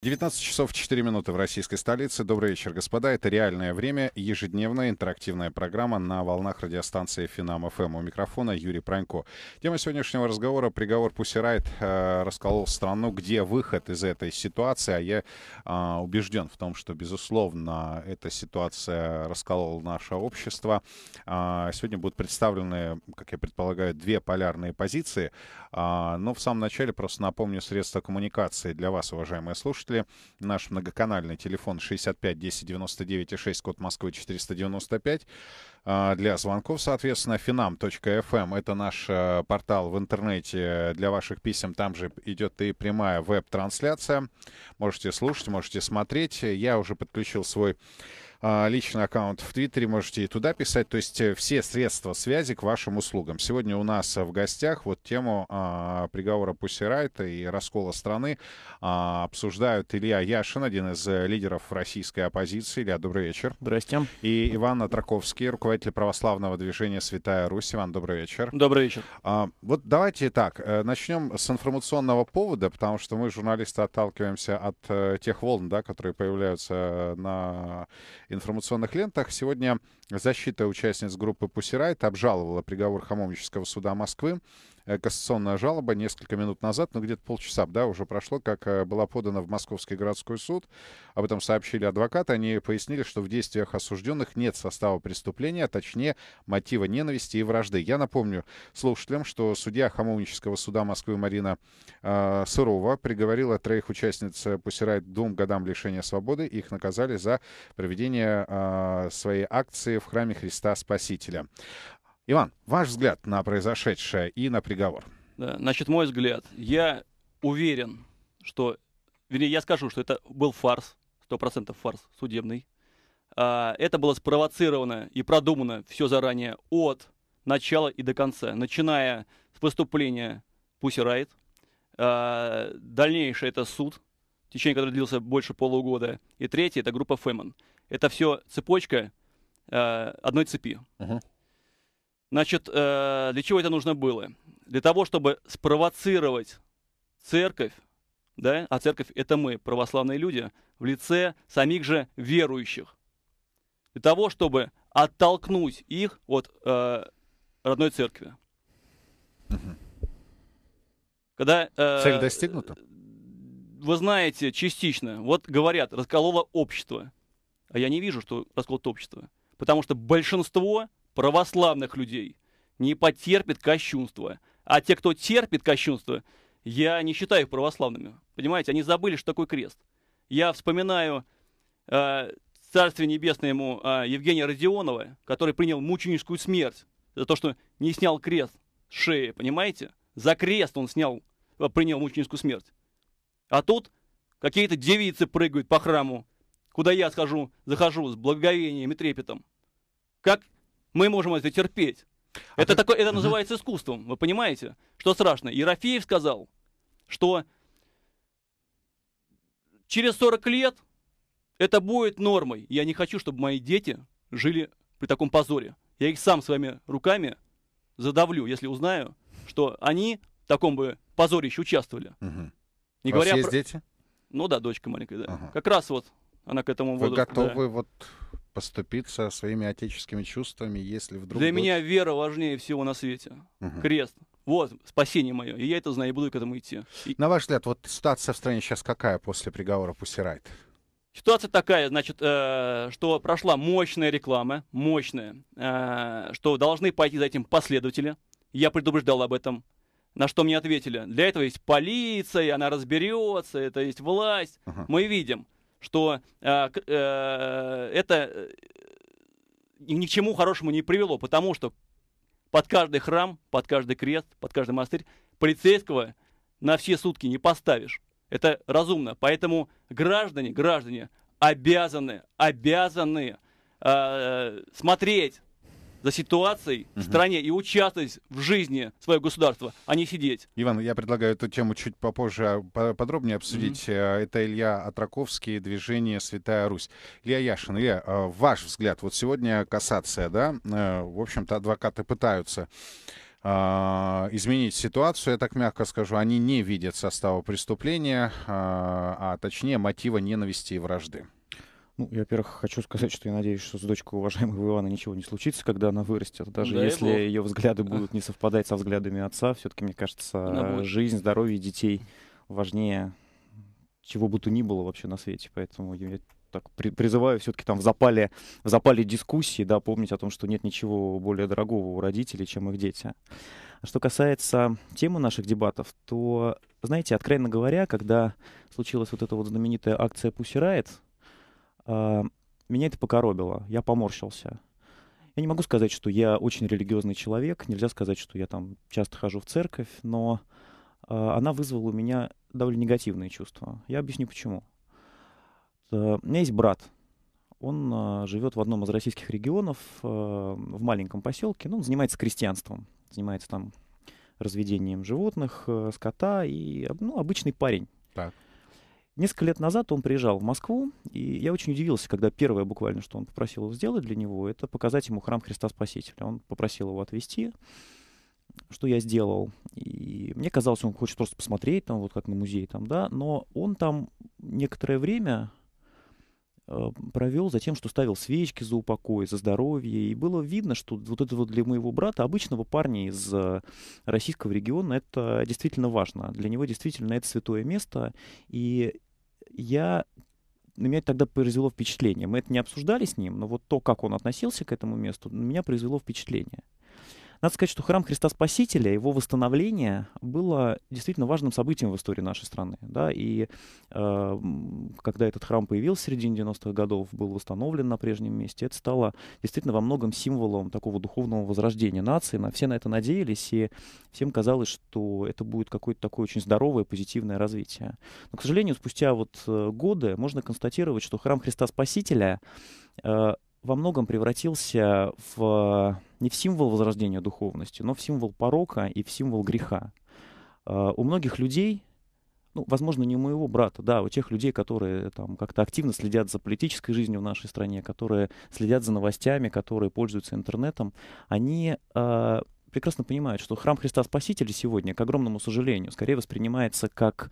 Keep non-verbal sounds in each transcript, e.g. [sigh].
19 часов 4 минуты в российской столице. Добрый вечер, господа. Это «Реальное время». Ежедневная интерактивная программа на волнах радиостанции «Финам ФМ». У микрофона Юрий Пронько. Тема сегодняшнего разговора — приговор Пусирайт э, расколол страну. Где выход из этой ситуации? А я э, убежден в том, что, безусловно, эта ситуация расколола наше общество. Э, сегодня будут представлены, как я предполагаю, две полярные позиции. Э, но в самом начале просто напомню средства коммуникации для вас, уважаемые слушатели слушатели. Наш многоканальный телефон 65 10 99 и 6, код Москвы 495. А, для звонков, соответственно, finam.fm. Эм. Это наш э, портал в интернете для ваших писем. Там же идет и прямая веб-трансляция. Можете слушать, можете смотреть. Я уже подключил свой а, личный аккаунт в Твиттере, можете и туда писать. То есть э, все средства связи к вашим услугам. Сегодня у нас э, в гостях вот тему а, приговора Пусирайта и раскола страны а, обсуждают Илья Яшин, один из э, лидеров российской оппозиции. Илья, добрый вечер. Здрасте. И Иван Атраковский, руководитель православного движения «Святая Русь». Иван, добрый вечер. Добрый вечер. А, вот давайте так, начнем с информационного повода, потому что мы, журналисты, отталкиваемся от тех волн, да, которые появляются на информационных лентах. Сегодня защита участниц группы «Пусирайт» обжаловала приговор Хамовнического суда Москвы. Э, кассационная жалоба несколько минут назад, ну где-то полчаса, да, уже прошло, как э, была подана в Московский городской суд. Об этом сообщили адвокаты. Они пояснили, что в действиях осужденных нет состава преступления, а точнее мотива ненависти и вражды. Я напомню слушателям, что судья Хамовнического суда Москвы Марина э, Сырова приговорила троих участниц э, Пусирайт двум годам лишения свободы. Их наказали за проведение э, своей акции в храме Христа Спасителя. Иван, ваш взгляд на произошедшее и на приговор. Да, значит, мой взгляд. Я уверен, что... Вернее, я скажу, что это был фарс, 100% фарс судебный. А, это было спровоцировано и продумано все заранее от начала и до конца, начиная с выступления Пусси Райт. А, дальнейшее это суд, в течение которого длился больше полугода. И третье это группа Фэмон. Это все цепочка а, одной цепи. Uh-huh. Значит, э, для чего это нужно было? Для того, чтобы спровоцировать церковь, да, а церковь это мы, православные люди, в лице самих же верующих. Для того, чтобы оттолкнуть их от э, родной церкви. Угу. Когда, э, Цель достигнута? Вы знаете, частично. Вот говорят, раскололо общество. А я не вижу, что раскололо общество. Потому что большинство православных людей не потерпит кощунство. А те, кто терпит кощунство, я не считаю их православными. Понимаете, они забыли, что такое крест. Я вспоминаю э, Царствие Небесное ему э, Евгения Родионова, который принял мученическую смерть за то, что не снял крест с шеи, понимаете? За крест он снял, э, принял мученическую смерть. А тут какие-то девицы прыгают по храму, куда я схожу, захожу с благоговением и трепетом. Как мы можем это терпеть. А это, ты... такое, это называется искусством, вы понимаете? Что страшно? Ерофеев сказал, что через 40 лет это будет нормой. Я не хочу, чтобы мои дети жили при таком позоре. Я их сам своими руками задавлю, если узнаю, что они в таком бы позорище участвовали. Угу. Не У говоря вас есть про... дети? Ну да, дочка маленькая, да. Ага. Как раз вот она к этому... Вы возрасту, готовы да. вот поступиться своими отеческими чувствами, если вдруг... Для будет... меня вера важнее всего на свете. Угу. Крест. Вот, спасение мое. И я это знаю, и буду к этому идти. И... На ваш взгляд, вот ситуация в стране сейчас какая после приговора Пусирайт? Ситуация такая, значит, э, что прошла мощная реклама, мощная, э, что должны пойти за этим последователи. Я предупреждал об этом. На что мне ответили, для этого есть полиция, она разберется, это есть власть. uh Мы видим что э, э, это э, ни к чему хорошему не привело, потому что под каждый храм, под каждый крест, под каждый монастырь полицейского на все сутки не поставишь. Это разумно. Поэтому граждане, граждане обязаны, обязаны э, смотреть за ситуацией угу. в стране и участвовать в жизни своего государства, а не сидеть. Иван, я предлагаю эту тему чуть попозже а, подробнее обсудить. Угу. Это Илья Атраковский, движение «Святая Русь». Илья Яшин, Илья, э, ваш взгляд, вот сегодня касация, да, э, в общем-то адвокаты пытаются изменить ситуацию, я так мягко скажу, они не видят состава преступления, а точнее мотива ненависти и вражды. Ну, я, во-первых, хочу сказать, что я надеюсь, что с дочкой уважаемого Ивана ничего не случится, когда она вырастет. Даже да если его. ее взгляды [laughs] будут не совпадать со взглядами отца, все-таки, мне кажется, жизнь, здоровье детей важнее чего бы то ни было вообще на свете. Поэтому я так при, призываю все-таки там в запале, в запале дискуссии, да, помнить о том, что нет ничего более дорогого у родителей, чем их дети. А что касается темы наших дебатов, то, знаете, откровенно говоря, когда случилась вот эта вот знаменитая акция «Пусирает», а, меня это покоробило, я поморщился. Я не могу сказать, что я очень религиозный человек, нельзя сказать, что я там часто хожу в церковь, но а, она вызвала у меня довольно негативные чувства. Я объясню почему. Э, у меня есть брат, он а, живет в одном из российских регионов, в маленьком поселке, ну, он занимается крестьянством, занимается там разведением животных, э, скота и ну, обычный парень. Так. Несколько лет назад он приезжал в Москву, и я очень удивился, когда первое буквально, что он попросил его сделать для него, это показать ему храм Христа Спасителя. Он попросил его отвезти, что я сделал. И мне казалось, он хочет просто посмотреть, там, вот как на музей, там, да, но он там некоторое время э, провел за тем, что ставил свечки за упокой, за здоровье. И было видно, что вот это вот для моего брата, обычного парня из э, российского региона, это действительно важно. Для него действительно это святое место. И я на меня тогда произвело впечатление. Мы это не обсуждали с ним, но вот то, как он относился к этому месту, на меня произвело впечатление. Надо сказать, что храм Христа Спасителя, его восстановление было действительно важным событием в истории нашей страны. Да? И э, когда этот храм появился в середине 90-х годов, был восстановлен на прежнем месте, это стало действительно во многом символом такого духовного возрождения нации. Все на это надеялись, и всем казалось, что это будет какое-то такое очень здоровое, позитивное развитие. Но, к сожалению, спустя вот э, годы можно констатировать, что храм Христа Спасителя э, во многом превратился в не в символ возрождения духовности, но в символ порока и в символ греха. А, у многих людей, ну, возможно, не у моего брата, да, а у тех людей, которые там как-то активно следят за политической жизнью в нашей стране, которые следят за новостями, которые пользуются интернетом, они а, прекрасно понимают, что храм Христа Спасителя сегодня, к огромному сожалению, скорее воспринимается как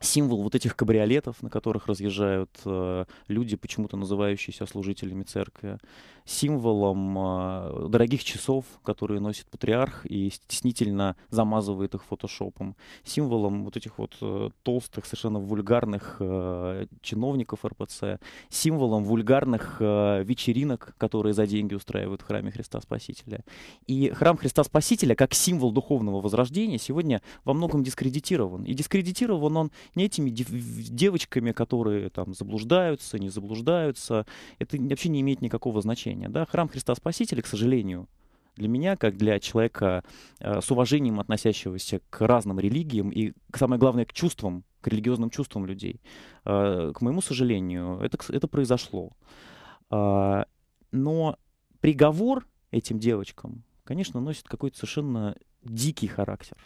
символ вот этих кабриолетов, на которых разъезжают э, люди, почему-то называющиеся служителями церкви, символом э, дорогих часов, которые носит патриарх и стеснительно замазывает их фотошопом, символом вот этих вот э, толстых, совершенно вульгарных э, чиновников РПЦ, символом вульгарных э, вечеринок, которые за деньги устраивают в храме Христа Спасителя. И храм Христа Спасителя, как символ духовного возрождения, сегодня во многом дискредитирован. И дискредитирован он не этими девочками, которые там заблуждаются, не заблуждаются. Это вообще не имеет никакого значения. Да? Храм Христа Спасителя, к сожалению, для меня, как для человека э, с уважением относящегося к разным религиям и, самое главное, к чувствам, к религиозным чувствам людей, э, к моему сожалению, это, это произошло. А, но приговор этим девочкам, конечно, носит какой-то совершенно дикий характер.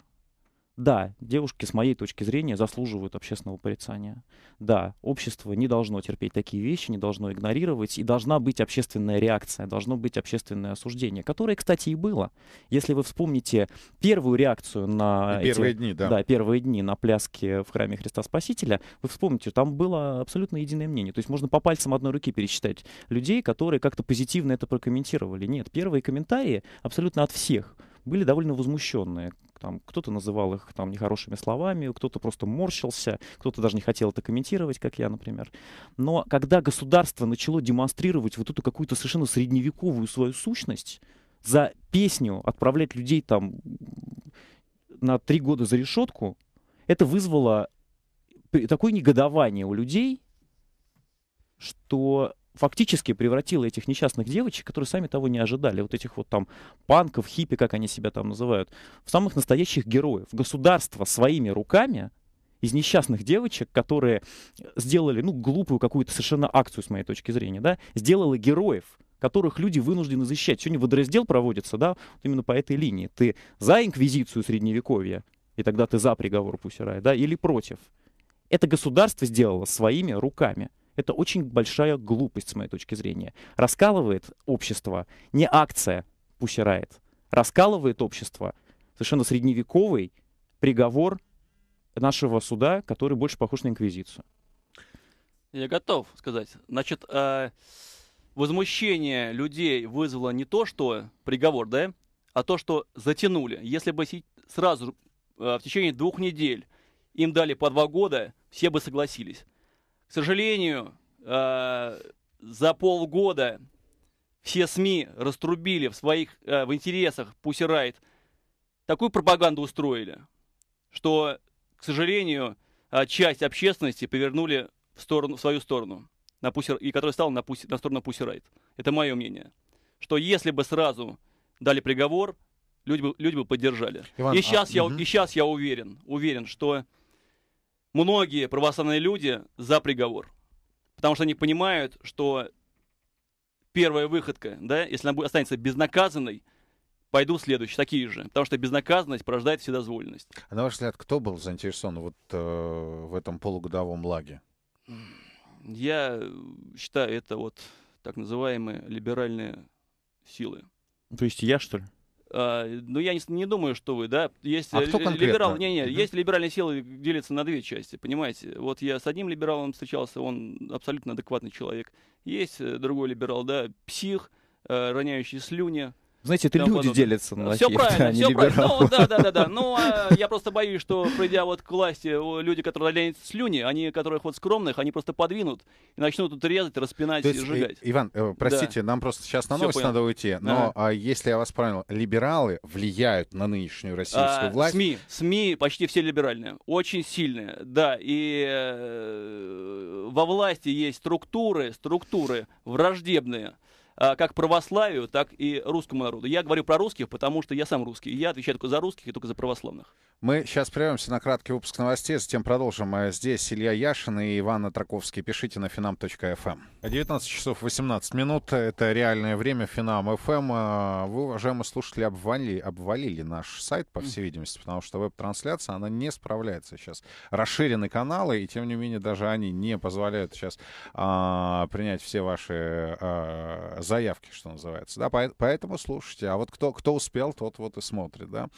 Да, девушки, с моей точки зрения, заслуживают общественного порицания. Да, общество не должно терпеть такие вещи, не должно игнорировать, и должна быть общественная реакция, должно быть общественное осуждение, которое, кстати, и было. Если вы вспомните первую реакцию на... Первые эти, дни, да. Да, первые дни на пляске в храме Христа Спасителя, вы вспомните, там было абсолютно единое мнение. То есть можно по пальцам одной руки пересчитать людей, которые как-то позитивно это прокомментировали. Нет, первые комментарии абсолютно от всех были довольно возмущенные. Там кто-то называл их там нехорошими словами, кто-то просто морщился, кто-то даже не хотел это комментировать, как я, например. Но когда государство начало демонстрировать вот эту какую-то совершенно средневековую свою сущность, за песню отправлять людей там на три года за решетку, это вызвало такое негодование у людей, что фактически превратила этих несчастных девочек, которые сами того не ожидали, вот этих вот там панков, хиппи, как они себя там называют, в самых настоящих героев. Государство своими руками из несчастных девочек, которые сделали, ну, глупую какую-то совершенно акцию, с моей точки зрения, да, сделало героев, которых люди вынуждены защищать. Сегодня водораздел проводится, да, вот именно по этой линии. Ты за инквизицию Средневековья, и тогда ты за приговор Пусирая, да, или против. Это государство сделало своими руками это очень большая глупость, с моей точки зрения. Раскалывает общество не акция пусирает, раскалывает общество совершенно средневековый приговор нашего суда, который больше похож на инквизицию. Я готов сказать. Значит, э, возмущение людей вызвало не то, что приговор, да, а то, что затянули. Если бы сразу, э, в течение двух недель, им дали по два года, все бы согласились. К сожалению, э, за полгода все СМИ раструбили в своих, э, в интересах Пусси Райт, такую пропаганду устроили, что, к сожалению, э, часть общественности повернули в, сторону, в свою сторону, на Пусси, и которая стала на, Пусси, на сторону Пусси Райт. Это мое мнение. Что если бы сразу дали приговор, люди бы, люди бы поддержали. Иван, и, сейчас а, я, угу. и сейчас я уверен, уверен, что многие православные люди за приговор. Потому что они понимают, что первая выходка, да, если она останется безнаказанной, пойду следующие, такие же. Потому что безнаказанность порождает вседозволенность. А на ваш взгляд, кто был заинтересован вот э, в этом полугодовом лаге? Я считаю, это вот так называемые либеральные силы. То есть я, что ли? Uh, ну, я не, не думаю, что вы, да. Есть а кто конкретно? либерал, не, не, есть либеральные силы делятся на две части, понимаете. Вот я с одним либералом встречался, он абсолютно адекватный человек. Есть э, другой либерал, да, псих, э, роняющий слюни, знаете, это люди делятся на Все правильно, все правильно. Ну, да, да, да, да. Ну, а, я просто боюсь, что придя вот к власти, люди, которые лянут слюни, они, которых вот скромных, они просто подвинут и начнут тут резать, распинать То и сжигать. Иван, э, простите, да. нам просто сейчас на новость надо уйти, но ага. а, если я вас правильно, либералы влияют на нынешнюю российскую а, власть? СМИ, СМИ почти все либеральные, очень сильные, да, и э, во власти есть структуры, структуры враждебные, Э, как православию, так и русскому народу. Я говорю про русских, потому что я сам русский. Я отвечаю только за русских и только за православных. Мы сейчас прервемся на краткий выпуск новостей, а затем продолжим. Э, здесь Илья Яшин и Иван Траковский. Пишите на finam.fm. 19 эм. часов 18 минут. Это реальное время финам.фм. Эм. Э, вы, уважаемые слушатели, обвали обвалили наш сайт, по всей видимости, потому что веб-трансляция, она не справляется сейчас. Расширены каналы, и тем не менее даже они не позволяют сейчас а, принять все ваши а, заявки, что называется. Да, поэтому слушайте. А вот кто, кто успел, тот вот и смотрит. Да?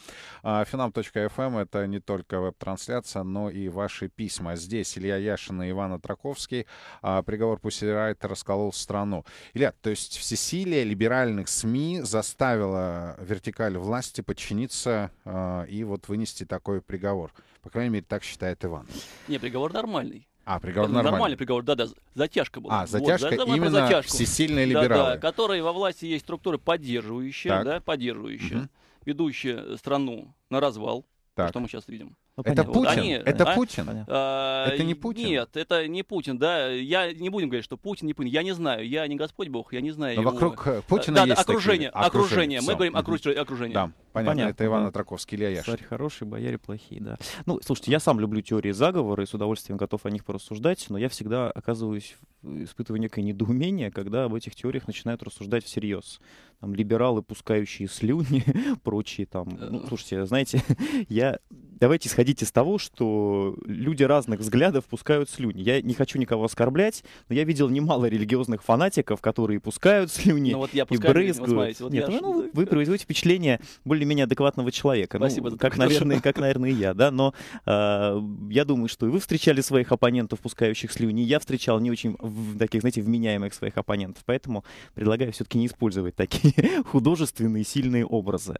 Finam.fm а, Телеграм — это не только веб-трансляция, но и ваши письма. Здесь Илья Яшин и Иван Атраковский. А, приговор Пусси Райт расколол страну. Илья, то есть всесилие либеральных СМИ заставило вертикаль власти подчиниться а, и вот вынести такой приговор. По крайней мере, так считает Иван. Не, приговор нормальный. А, приговор нормальный. Нормальный приговор, да-да, затяжка была. А, затяжка, вот, да, именно затяжку. всесильные либералы. Да, да, которые во власти есть структуры поддерживающие, так. да, поддерживающие, угу. ведущие страну на развал, так. Что мы сейчас видим? Ну, это понятно. Путин? они, это да? Путин? А, это не Путин? Нет, это не Путин, да. Я не будем говорить, что Путин, не Путин. Я не знаю, я не Господь Бог, я не знаю Но его... вокруг э, Путина да, есть окружение, такие... окружение. окружение. Мы говорим окружение. окружение. Да. Понятно, Понятно это Иван Атраковский, Илья Яшин. Царь хороший, бояре плохие, да. Ну, слушайте, я сам люблю теории заговора и с удовольствием готов о них порассуждать, но я всегда оказываюсь, испытываю некое недоумение, когда об этих теориях начинают рассуждать всерьез. Там либералы, пускающие слюни, [laughs] прочие там... Э. Ну, слушайте, знаете, [laughs] я... Давайте исходить из того, что люди разных взглядов пускают слюни. Я не хочу никого оскорблять, но я видел немало религиозных фанатиков, которые пускают [laughs] слюни ну, и брызгают. Нет, ну, ну, вы производите впечатление более более-менее адекватного человека. Ну, Спасибо ну, за как, наверное, как, наверное, и я, да, но э, я думаю, что и вы встречали своих оппонентов, пускающих слюни, я встречал не очень таких, знаете, вменяемых своих оппонентов, поэтому предлагаю все-таки не использовать такие [laughs] художественные сильные образы.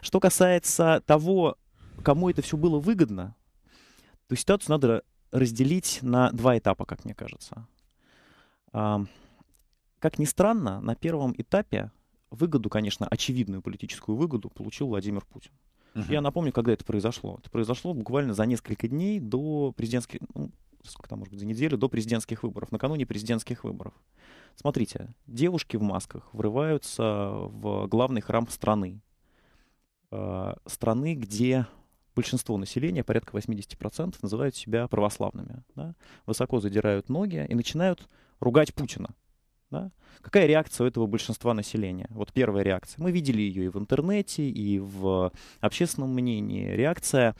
Что касается того, кому это все было выгодно, то ситуацию надо разделить на два этапа, как мне кажется. Как ни странно, на первом этапе выгоду, конечно, очевидную политическую выгоду получил Владимир Путин. Угу. Я напомню, когда это произошло. Это произошло буквально за несколько дней до президентских, ну, сколько там, может быть, за неделю до президентских выборов, накануне президентских выборов. Смотрите, девушки в масках врываются в главный храм страны. Э, страны, где большинство населения, порядка 80%, называют себя православными. Да? Высоко задирают ноги и начинают ругать Путина. Да? Какая реакция у этого большинства населения? Вот первая реакция. Мы видели ее и в интернете, и в общественном мнении. Реакция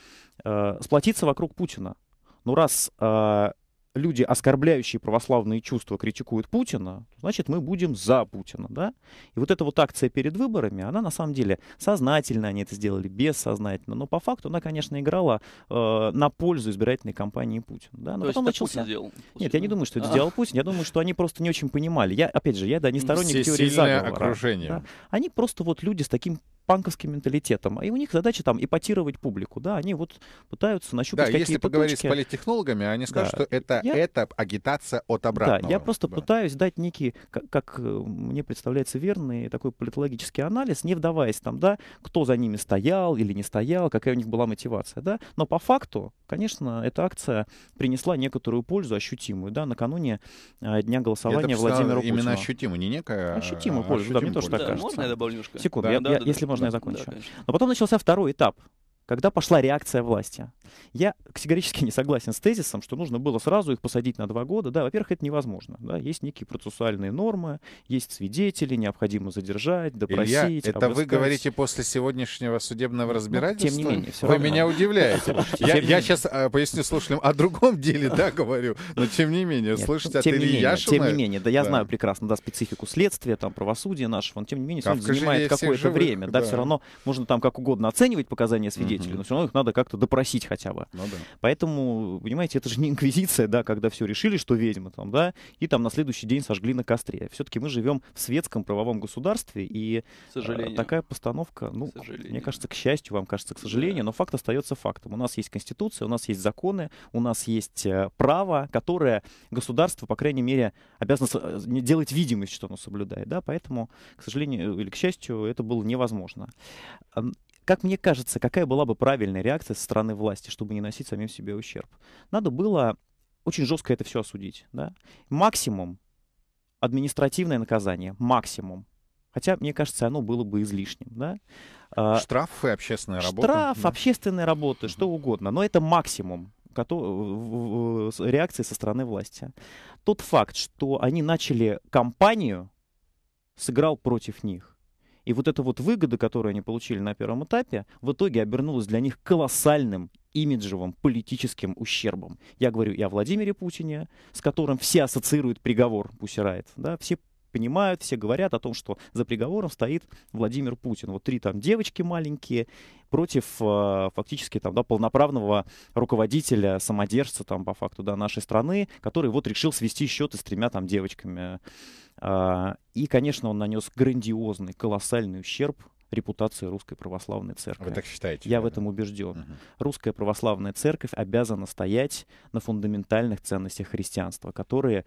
э, сплотиться вокруг Путина. Ну раз э, люди, оскорбляющие православные чувства, критикуют Путина, значит, мы будем за Путина, да? И вот эта вот акция перед выборами, она на самом деле сознательно они это сделали, бессознательно, но по факту она, конечно, играла э, на пользу избирательной кампании Путина, да? Но То потом есть начался... Путин делал? Путин. Нет, я не думаю, что это а. делал Путин, я думаю, что они просто не очень понимали. Я, опять же, я, да, не сторонник теории заговора. окружение. Да? Они просто вот люди с таким панковским менталитетом. А и у них задача там эпатировать публику, да, они вот пытаются нащупать да, какие-то если поговорить точки. с политтехнологами, они скажут, да. что это, я... это агитация от обратного. Да, я просто да. пытаюсь дать некий, как, как э, мне представляется верный такой политологический анализ, не вдаваясь там, да, кто за ними стоял или не стоял, какая у них была мотивация, да, но по факту, конечно, эта акция принесла некоторую пользу ощутимую, да, накануне э, дня голосования Владимира Путина. Именно ощутимую, не некая, ощутимо а, пользу, ощутимо да, мне тоже так да, кажется. Можно я добавлю немножко? Секунду, да, я, да, я, да, если да можно да, я закончу? Да, Но потом начался второй этап, когда пошла реакция власти. Я категорически [laughs] не согласен с тезисом, что нужно было сразу их посадить на два года. Да, во-первых, это невозможно. Да, есть некие процессуальные нормы, есть свидетели, необходимо задержать, допросить. Илья, это обыскать. вы говорите после сегодняшнего судебного ну, разбирательства? Ну, тем не менее, все Вы равно. меня удивляете. Я сейчас э, поясню слушателям о другом деле, да, говорю, но тем не менее, ну, слышите от Ильи Яшина... Тем не менее, да, я знаю прекрасно, да, специфику следствия, там, правосудия нашего, но тем не менее, он занимает какое-то время, да, все равно можно там как угодно оценивать показания свидетелей, но все равно их надо как-то допросить хотя бы. Ну, да. Поэтому, понимаете, это же не инквизиция, да, когда все решили, что ведьма там, да, и там на следующий день сожгли на костре. Все-таки мы живем в светском правовом государстве, и э, сожалению. такая постановка, ну, мне кажется, к счастью, вам кажется, к сожалению, да. но факт остается фактом. У нас есть Конституция, у нас есть законы, у нас есть э, право, которое государство, по крайней мере, обязано э, делать видимость, что оно соблюдает, да, поэтому, к сожалению или к счастью, это было невозможно. Как мне кажется, какая была бы правильная реакция со стороны власти, чтобы не носить самим себе ущерб? Надо было очень жестко это все осудить. Да? Максимум административное наказание, максимум. Хотя, мне кажется, оно было бы излишним. Да? А, Штрафы, общественная Штраф, работа. Штраф, да? общественная работа, что угодно. Но это максимум реакции со стороны власти. Тот факт, что они начали кампанию, сыграл против них. И вот эта вот выгода, которую они получили на первом этапе, в итоге обернулась для них колоссальным имиджевым политическим ущербом. Я говорю и о Владимире Путине, с которым все ассоциируют приговор Пусирает, да, все понимают, все говорят о том, что за приговором стоит Владимир Путин. Вот три там девочки маленькие против э, фактически там, да, полноправного руководителя, самодержца там по факту да, нашей страны, который вот решил свести счеты с тремя там девочками. А, и, конечно, он нанес грандиозный, колоссальный ущерб репутации Русской Православной Церкви. Вы так считаете? Я да? в этом убежден. Угу. Русская Православная Церковь обязана стоять на фундаментальных ценностях христианства, которые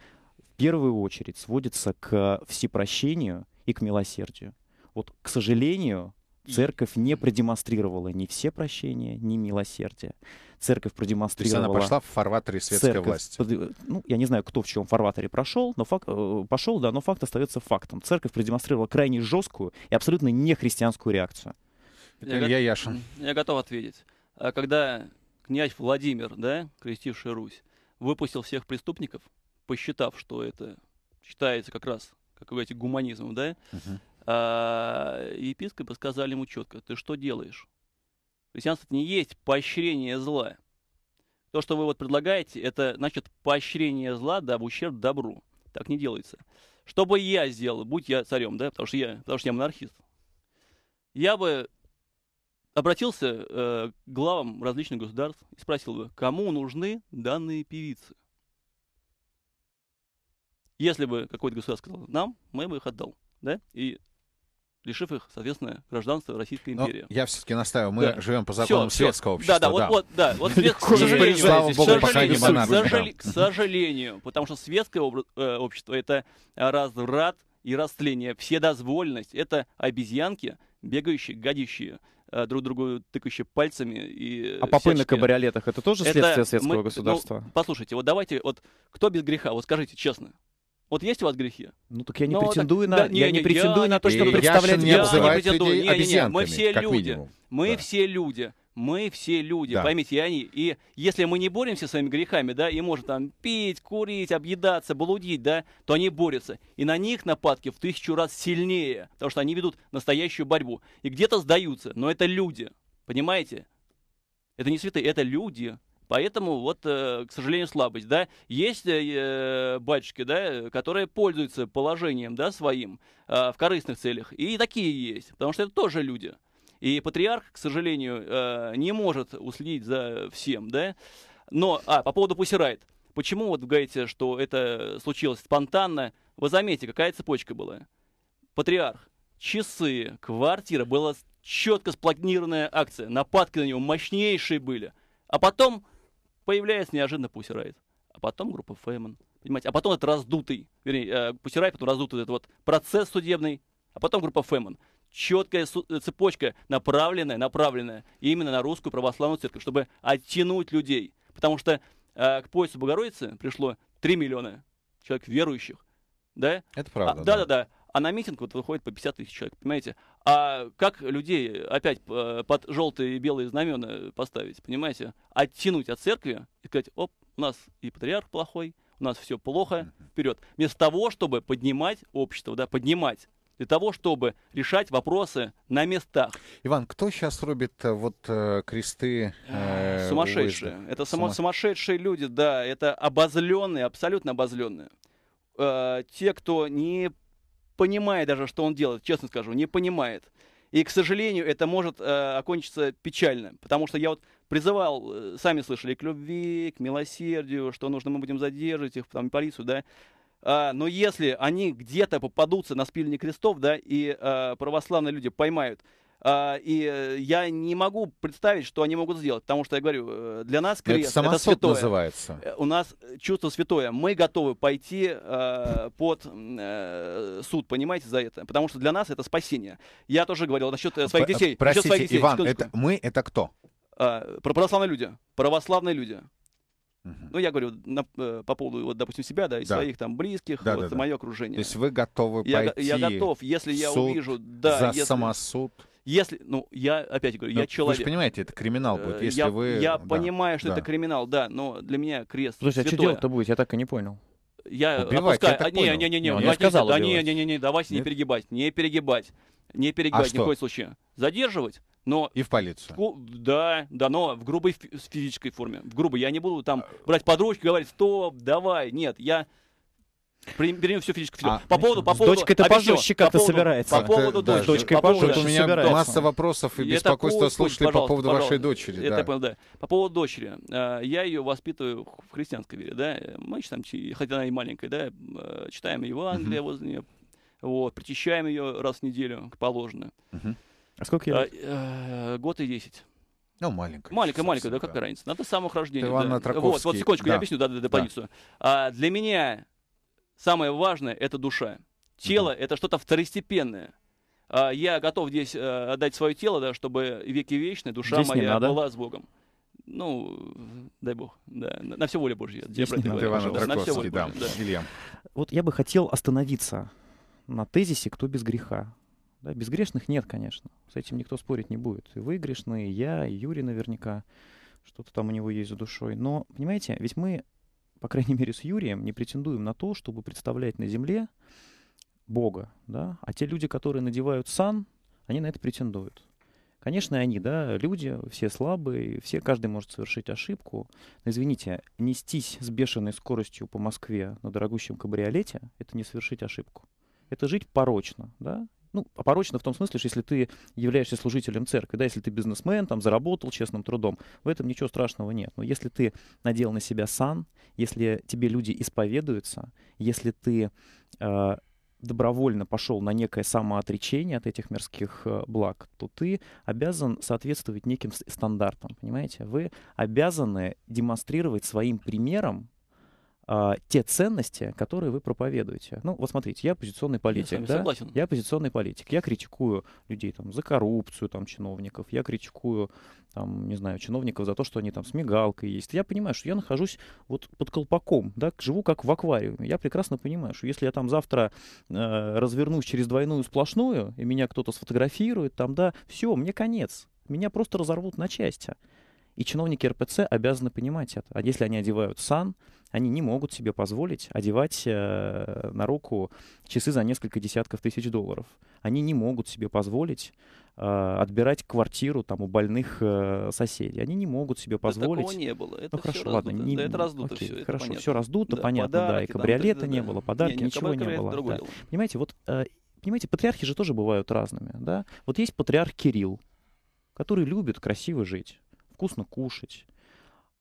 первую очередь сводится к всепрощению и к милосердию. Вот, к сожалению, церковь не продемонстрировала ни все прощения, ни милосердие. Церковь продемонстрировала... То есть она пошла в фарватере светской церковь, власти. Ну, я не знаю, кто в чем фарватере прошел, но факт, э, пошел, да, но факт остается фактом. Церковь продемонстрировала крайне жесткую и абсолютно нехристианскую реакцию. Я, Илья Яшин. Я готов ответить. А когда князь Владимир, да, крестивший Русь, выпустил всех преступников, посчитав, что это считается как раз, как вы говорите, гуманизмом, да, uh-huh. епископы сказали ему четко, ты что делаешь? Христианство это не есть поощрение зла. То, что вы вот предлагаете, это значит поощрение зла, да, в ущерб добру. Так не делается. Что бы я сделал, будь я царем, да, потому что я, потому что я монархист, я бы обратился э, к главам различных государств и спросил бы, кому нужны данные певицы? Если бы какой то государство сказал нам, мы бы их отдал. Да? И лишив их, соответственно, гражданства Российской Но ну, империи. Я все-таки настаиваю, мы да. живем по законам все, светского общества. Да, да, вот, да. вот, да, вот [laughs] свет, к сожалению, К сожалению, потому что светское э, общество это разврат и растление, вседозвольность, это обезьянки, бегающие, гадящие, э, друг другу тыкающие пальцами. И а попы всяческие. на кабриолетах это тоже следствие это светского мы, ну, государства? Ну, послушайте, вот давайте, вот кто без греха, вот скажите честно, вот есть у вас грехи? Ну так я не Но ну, претендую так, на, да, я не, не претендую я на то, что представлять не обзывает я не людей не, не, не, мы все люди, минимум. мы да. все люди, мы все люди, да. поймите, и они. И если мы не боремся с своими грехами, да, и можно там пить, курить, объедаться, блудить, да, то они борются. И на них нападки в тысячу раз сильнее, потому что они ведут настоящую борьбу. И где-то сдаются, но это люди, понимаете? Это не святые, это люди. Поэтому вот, э, к сожалению, слабость, да. Есть э, батюшки, да, которые пользуются положением, да, своим а, в корыстных целях. И такие есть, потому что это тоже люди. И патриарх, к сожалению, э, не может уследить за всем, да. Но, а, по поводу пусирайт. Почему вот вы говорите, что это случилось спонтанно? Вы заметите, какая цепочка была. Патриарх, часы, квартира, была четко спланированная акция, нападки на него мощнейшие были. А потом появляется неожиданно Pussy а потом группа Фейман, понимаете, а потом этот раздутый, вернее, Pussy э, потом раздутый этот вот процесс судебный, а потом группа Фейман. Четкая э, цепочка, направленная, направленная именно на русскую православную церковь, чтобы оттянуть людей. Потому что э, к поясу Богородицы пришло 3 миллиона человек верующих. Да? Это правда. А, да, да, да а на митинг вот выходит по 50 тысяч человек, понимаете? А как людей опять э, под желтые и белые знамена поставить, понимаете? Оттянуть от церкви и сказать, оп, у нас и патриарх плохой, у нас все плохо, вперед. Вместо того, чтобы поднимать общество, да, поднимать для того, чтобы решать вопросы на местах. Иван, кто сейчас рубит э, вот э, кресты? Э, сумасшедшие. Выезда? Это само, Сума... сумасшедшие люди, да, это обозленные, абсолютно обозленные. Э, те, кто не понимая даже, что он делает, честно скажу, не понимает. И, к сожалению, это может э, окончиться печально, потому что я вот призывал, э, сами слышали, к любви, к милосердию, что нужно, мы будем задерживать их, там, полицию, да. А, но если они где-то попадутся на спильне крестов, да, и а, православные люди поймают, а, и э, я не могу представить, что они могут сделать, потому что я говорю, э, для нас ну, крест это, это святое. называется. Э, у нас чувство святое. Мы готовы пойти э, под э, суд, понимаете, за это, потому что для нас это спасение. Я тоже говорил насчет своих детей. Простите, своих детей. Иван, это мы это кто? Э, православные люди. Православные люди. Ну, я говорю на, по поводу, вот, допустим, себя, да, и да. своих там близких, да, вот, да, да. мое окружение. То есть вы готовы я, пойти Я готов, если я увижу... Да, за если... самосуд. Если, ну, я опять говорю, но я человек. Ну, вы же понимаете, это криминал будет, э, если я, вы... Я да, понимаю, что да. это криминал, да, но для меня крест Слушай, святое. а что делать-то будет? Я так и не понял. Я Убивать, опускаю... Я а, не, не, не, не, не, не, сказал, не, не, не, не, не, давайте Нет? не перегибать, не перегибать, не а перегибать а ни что? в коем случае. Задерживать, но... И в полицию. В, да, да, но в грубой в физической форме. В грубой. Я не буду там а, брать подручку и говорить, стоп, давай. Нет, я Примем всю физическую А, по поводу, по поводу... С это то пожестче как-то собирается. По поводу да, дочки. по поводу, у меня собирается. масса вопросов и беспокойство слушателей по поводу вашей дочери. Это, да. Понял, да. По поводу дочери. Э, я ее воспитываю в христианской вере, да. Мы читаем, хотя она и маленькая, да, э, читаем Евангелие угу. возле нее, вот, причащаем ее раз в неделю, положено. Угу. А сколько ей А, э, год и десять. Ну, маленькая. Маленькая, маленькая, да, какая разница. Надо ну, с самого рождения. да. Вот, вот, секундочку, да. я объясню, да, да, да, позицию. А, для меня Самое важное – это душа. Тело mm-hmm. – это что-то второстепенное. А, я готов здесь а, отдать свое тело, да, чтобы веки вечные душа здесь моя была с Богом. Ну, дай бог, да, на, на все воля Божья. Здесь я про это Вот я бы хотел остановиться на тезисе «Кто без греха?». Да, безгрешных нет, конечно. С этим никто спорить не будет. И вы грешные, и я, и Юрий наверняка. Что-то там у него есть за душой. Но, понимаете, ведь мы по крайней мере, с Юрием не претендуем на то, чтобы представлять на Земле Бога, да, а те люди, которые надевают сан, они на это претендуют. Конечно, они, да, люди, все слабые, все, каждый может совершить ошибку. Но, извините, нестись с бешеной скоростью по Москве на дорогущем кабриолете — это не совершить ошибку. Это жить порочно, да, ну, порочно в том смысле, что если ты являешься служителем церкви, да, если ты бизнесмен, там, заработал честным трудом, в этом ничего страшного нет. Но если ты надел на себя сан, если тебе люди исповедуются, если ты э, добровольно пошел на некое самоотречение от этих мирских э, благ, то ты обязан соответствовать неким стандартам, понимаете? Вы обязаны демонстрировать своим примером а, те ценности, которые вы проповедуете. Ну, вот смотрите, я оппозиционный политик. Я да? согласен. Я оппозиционный политик. Я критикую людей там, за коррупцию там, чиновников, я критикую, там, не знаю, чиновников за то, что они там с мигалкой есть. Я понимаю, что я нахожусь вот под колпаком, да, живу как в аквариуме. Я прекрасно понимаю, что если я там завтра э, развернусь через двойную сплошную, и меня кто-то сфотографирует, там, да, все, мне конец. Меня просто разорвут на части. И чиновники РПЦ обязаны понимать это. А если они одевают сан, они не могут себе позволить одевать э, на руку часы за несколько десятков тысяч долларов. Они не могут себе позволить э, отбирать квартиру там у больных э, соседей. Они не могут себе позволить. Да, такого не было. Это ну хорошо, раздуто. ладно, не... да, это раздуто Окей, все. Это хорошо, понятно. все раздуто, да, понятно, подарки, да, и кабриолета да, не да, было, подарки, не, ничего не было. Да. Понимаете, вот э, понимаете, патриархи же тоже бывают разными, да? Вот есть патриарх Кирилл, который любит красиво жить, вкусно кушать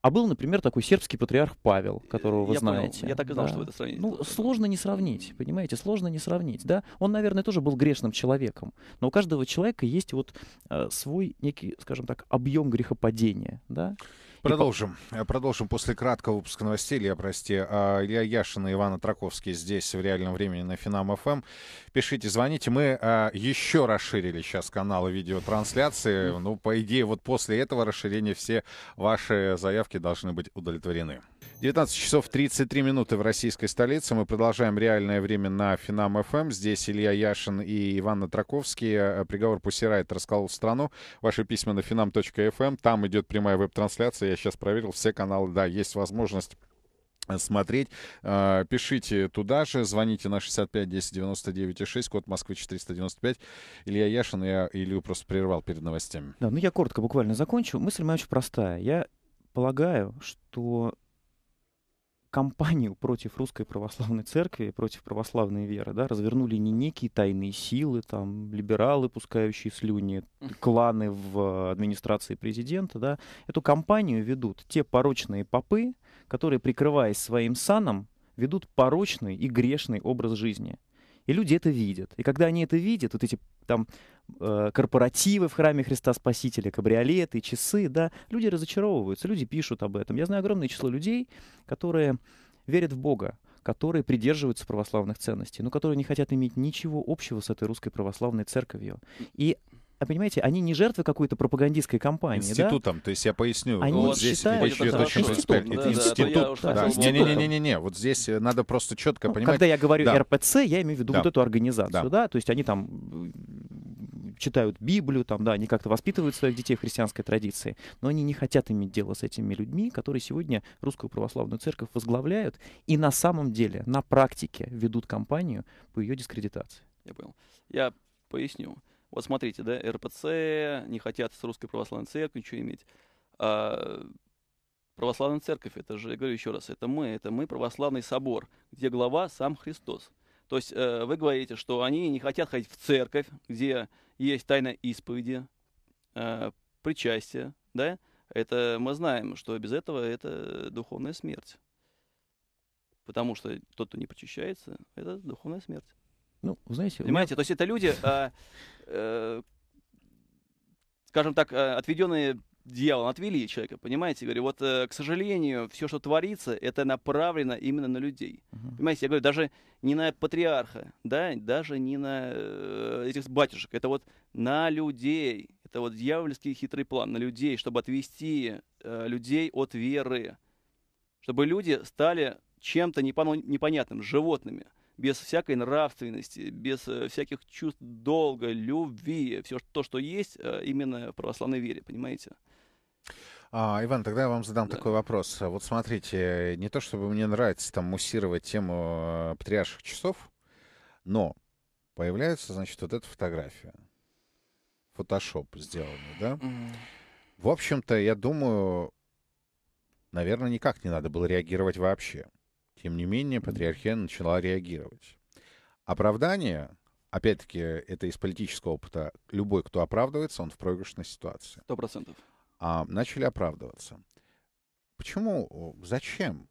а был, например, такой сербский патриарх Павел, э, которого вы я знаете. Понял. Я так и знал, да. что это сравнить. Ну, сложно не сравнить, понимаете, сложно не сравнить, да. Он, наверное, тоже был грешным человеком, но у каждого человека есть вот э, свой некий, скажем так, объем грехопадения, да. Продолжим. Э, продолжим после краткого выпуска новостей. Илья, прости, а, Илья Яшин и Иван Траковский здесь в реальном времени на Финам ФМ. Эм. Пишите, звоните. Мы а, еще расширили сейчас каналы видеотрансляции. Ну, по идее, вот после этого расширения все ваши заявки должны быть удовлетворены. 19 часов 33 минуты в российской столице. Мы продолжаем реальное время на Финам ФМ. Эм. Здесь Илья Яшин и Иван Натраковский. Э, приговор Пусирайт расколол страну. Ваши письма на финам.фм эм. Там идет прямая веб-трансляция. Я сейчас проверил все каналы. Да, есть возможность смотреть. Э, пишите туда же, звоните на 65 10 99 6, код Москвы 495. Илья Яшин, я Илью просто прервал перед новостями. Да, ну я коротко буквально закончу. Мысль моя очень простая. Я полагаю, что кампанию против русской православной церкви, против православной веры, да, развернули не некие тайные силы, там, либералы, пускающие слюни, кланы в администрации президента, да, эту кампанию ведут те порочные попы, которые, прикрываясь своим саном, ведут порочный и грешный образ жизни – и люди это видят. И когда они это видят, вот эти там э, корпоративы в храме Христа Спасителя, кабриолеты, часы, да, люди разочаровываются, люди пишут об этом. Я знаю огромное число людей, которые верят в Бога, которые придерживаются православных ценностей, но которые не хотят иметь ничего общего с этой русской православной церковью. И а понимаете, они не жертвы какой-то пропагандистской кампании. Институтом, да? то есть я поясню, они вот здесь считают, речь идет очень принципиально. Да, институт. Да, да. Не-не-не-не, вот здесь э, надо просто четко ну, понимать. Когда я говорю да. РПЦ, я имею в виду да. вот эту организацию, да. да, то есть они там читают Библию, там, да, они как-то воспитывают своих детей в христианской традиции, но они не хотят иметь дело с этими людьми, которые сегодня русскую православную церковь возглавляют и на самом деле, на практике ведут кампанию по ее дискредитации. Я понял. Я поясню. Вот смотрите, да, РПЦ не хотят с Русской Православной Церковью ничего иметь. А, православная Церковь, это же, я говорю еще раз, это мы, это мы, Православный Собор, где глава сам Христос. То есть э, вы говорите, что они не хотят ходить в церковь, где есть тайна исповеди, э, причастие, да? Это мы знаем, что без этого это духовная смерть. Потому что тот, кто не причащается, это духовная смерть. Ну, знаете... Понимаете, то есть это люди, а, э, скажем так, а, отведенные дьявол отвели человека, понимаете? Я говорю, вот, э, к сожалению, все, что творится, это направлено именно на людей. uh Понимаете, я говорю, даже не на патриарха, да, даже не на э, этих батюшек, это вот на людей. Это вот дьявольский хитрый план на людей, чтобы отвести людей от веры. Чтобы люди стали чем-то непон- непонятным, животными – без всякой нравственности, без э, всяких чувств долга, любви, все то, что есть э, именно в православной вере, понимаете? А, Иван, тогда я вам задам да. такой вопрос. Вот смотрите, не то чтобы мне нравится там муссировать тему э, патриарших часов, но появляется, значит, вот эта фотография. Фотошоп сделанный, да? Mm. В общем-то, я думаю, наверное, никак не надо было реагировать вообще. Тем не менее, патриархия начала реагировать. Оправдание, опять-таки, это из политического опыта. Любой, кто оправдывается, он в проигрышной ситуации. Сто процентов. А, начали оправдываться. Почему? Зачем?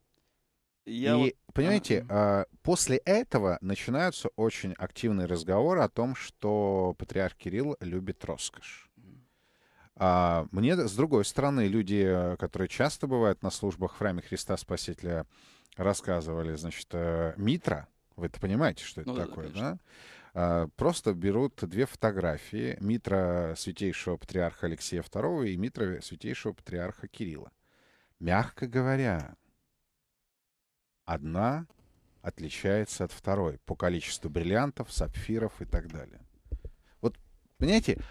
Я и, вот... понимаете, а... после этого начинаются очень активные разговоры о том, что патриарх Кирилл любит роскошь. А, мне, с другой стороны, люди, которые часто бывают на службах в храме Христа Спасителя, рассказывали, значит, э, Митра, вы это понимаете, что это ну, такое, да? А, просто берут две фотографии Митра Святейшего Патриарха Алексея II и Митра Святейшего Патриарха Кирилла. Мягко говоря, одна отличается от второй по количеству бриллиантов, сапфиров и так далее. Вот, понимаете,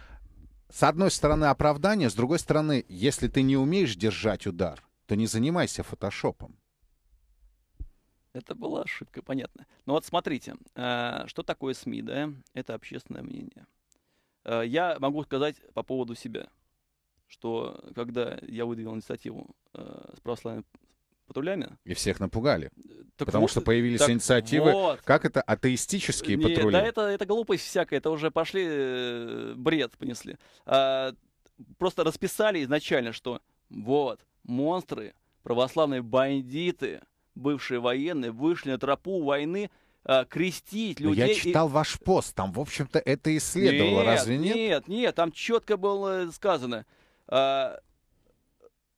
с одной стороны оправдание, с другой стороны, если ты не умеешь держать удар, то не занимайся фотошопом. Это была ошибка, понятно. Но вот смотрите, э, что такое СМИ, да? Это общественное мнение. Э, я могу сказать по поводу себя, что когда я выдвинул инициативу э, с православными патрулями... И всех напугали. Так потому вот, что появились так инициативы, вот. как это, атеистические Нет, патрули. Да, это, это глупость всякая, это уже пошли, бред понесли. А, просто расписали изначально, что вот, монстры, православные бандиты, бывшие военные, вышли на тропу войны а, крестить ну, людей. Но я читал и... ваш пост, там, в общем-то, это исследовало, нет, разве нет? Нет, нет, там четко было сказано, э, а,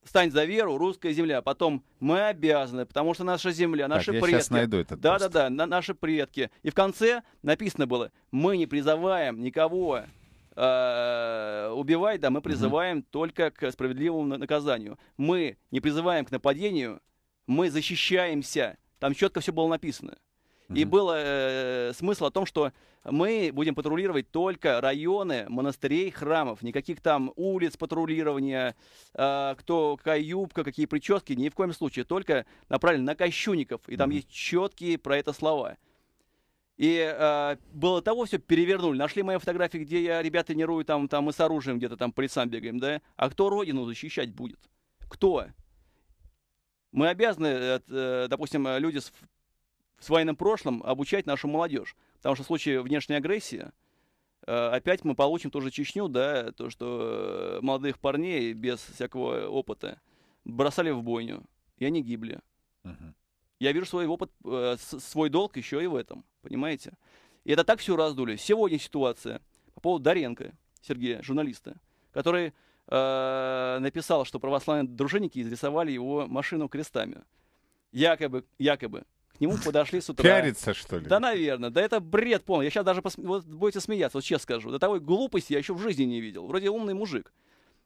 стань за веру, русская земля, потом мы обязаны, потому что наша земля, наши так, предки. я найду этот Да, пост. да, да, на, наши предки. И в конце написано было, мы не призываем никого э, убивать, да, мы призываем угу. только к справедливому наказанию. Мы не призываем к нападению, мы защищаемся. Там четко все было написано. И был э, смысл о том, что мы будем патрулировать только районы монастырей, храмов, никаких там улиц патрулирования, э, кто какая юбка, какие прически, ни в коем случае, только направлено на кощунников. И mm -hmm. там есть четкие про это слова. И э, было того, все перевернули. Нашли мои фотографии, где я ребят тренирую, там, там мы с оружием где-то там по лесам бегаем, да? А кто родину защищать будет? Кто? Мы обязаны, э, э, допустим, э, люди с, с военным прошлым обучать нашу молодежь. Потому что в случае внешней агрессии опять мы получим тоже Чечню, да, то, что молодых парней без всякого опыта бросали в бойню, и они гибли. Uh-huh. Я вижу свой опыт, свой долг еще и в этом, понимаете? И это так все раздули. Сегодня ситуация по поводу Доренко, Сергея, журналиста, который Э, написал, что православные дружинники изрисовали его машину крестами. Якобы, якобы. К нему [laughs] подошли с утра. Пиарится, что ли? Да, наверное. Да это бред полный. Я сейчас даже пос... вот будете смеяться, вот честно скажу. да такой глупости я еще в жизни не видел. Вроде умный мужик.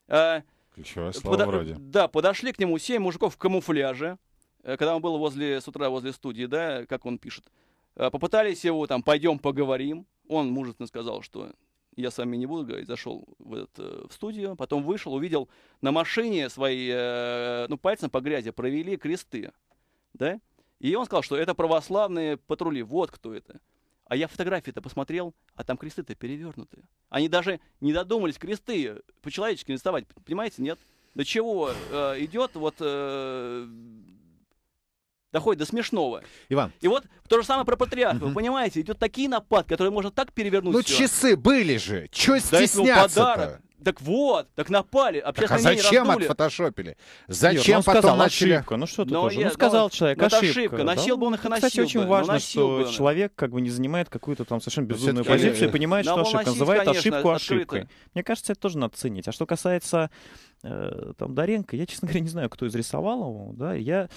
А, э, Ключевое слово подо... вроде. Да, подошли к нему семь мужиков в камуфляже, э, когда он был возле, с утра возле студии, да, как он пишет. Попытались его там, пойдем поговорим. Он мужественно сказал, что я с вами не буду говорить, зашел в, этот, э, в студию, потом вышел, увидел на машине свои, э, ну, пальцем по грязи провели кресты, да? И он сказал, что это православные патрули, вот кто это. А я фотографии-то посмотрел, а там кресты-то перевернутые. Они даже не додумались кресты по-человечески наставать, понимаете, нет? До чего э, идет вот э, доходит до смешного. Иван. И вот то же самое про патриарха. Вы понимаете, идет такие нападки, которые можно так перевернуть. Ну, часы были же. Че стесняться -то? подарок. Так вот, так напали, общественное так, а зачем раздули. отфотошопили? Зачем Юр, ну, потом сказал, начали... Ошибка. Ну что ты но тоже? Ну, я, ну сказал но, человек, но ну, ошибка. ошибка. Да? бы он их и насил ну, Кстати, бы. очень важно, что бы человек как бы не занимает какую-то там совершенно безумную позицию и понимает, но что ошибка. Носить, Называет конечно, ошибку ошибкой. Мне кажется, это тоже надо ценить. А что касается Э, там Даренко, я, честно говоря, не знаю, кто изрисовал его, да, я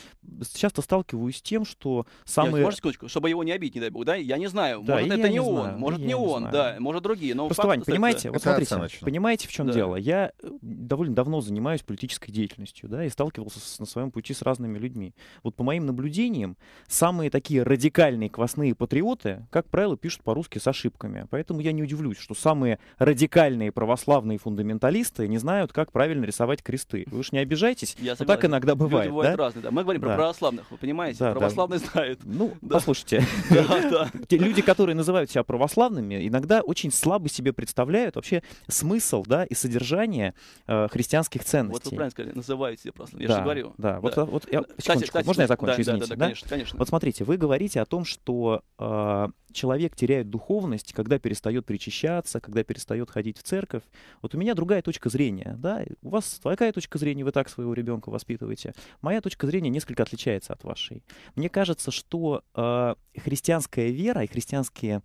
часто сталкиваюсь с тем, что самые... Я, секундочку, чтобы его не обидеть, не дай бог, да, я не знаю, да, может, это не, не он, может, не он, не да, может, другие, но... Просто, Вань, понимаете, это... вот смотрите, оценочно. понимаете, в чем да. дело? Я э, довольно давно занимаюсь политической деятельностью, да, и сталкивался с, на своем пути с разными людьми. Вот по моим наблюдениям, самые такие радикальные квасные патриоты, как правило, пишут по-русски с ошибками, поэтому я не удивлюсь, что самые радикальные православные фундаменталисты не знают, как правильно рисовать рисовать кресты. Вы уж не обижайтесь, Я так иногда бывает. Люди да? разные, да. Мы говорим да. про православных, вы понимаете? Да, Православные да. знают. Ну, [laughs] да. послушайте. [laughs] Те люди, которые называют себя православными, иногда очень слабо себе представляют вообще смысл да, и содержание э, христианских ценностей. Вот вы правильно сказали, называют себя православными. Я же говорю. Да, вот, вот я, кстати, кстати, можно я закончу, да, извините? Да, да, да, конечно, конечно. Вот смотрите, вы говорите о том, что э, человек теряет духовность, когда перестает причащаться, когда перестает ходить в церковь. Вот у меня другая точка зрения. Да? У вас вас такая точка зрения, вы так своего ребенка воспитываете. Моя точка зрения несколько отличается от вашей. Мне кажется, что э, христианская вера и христианские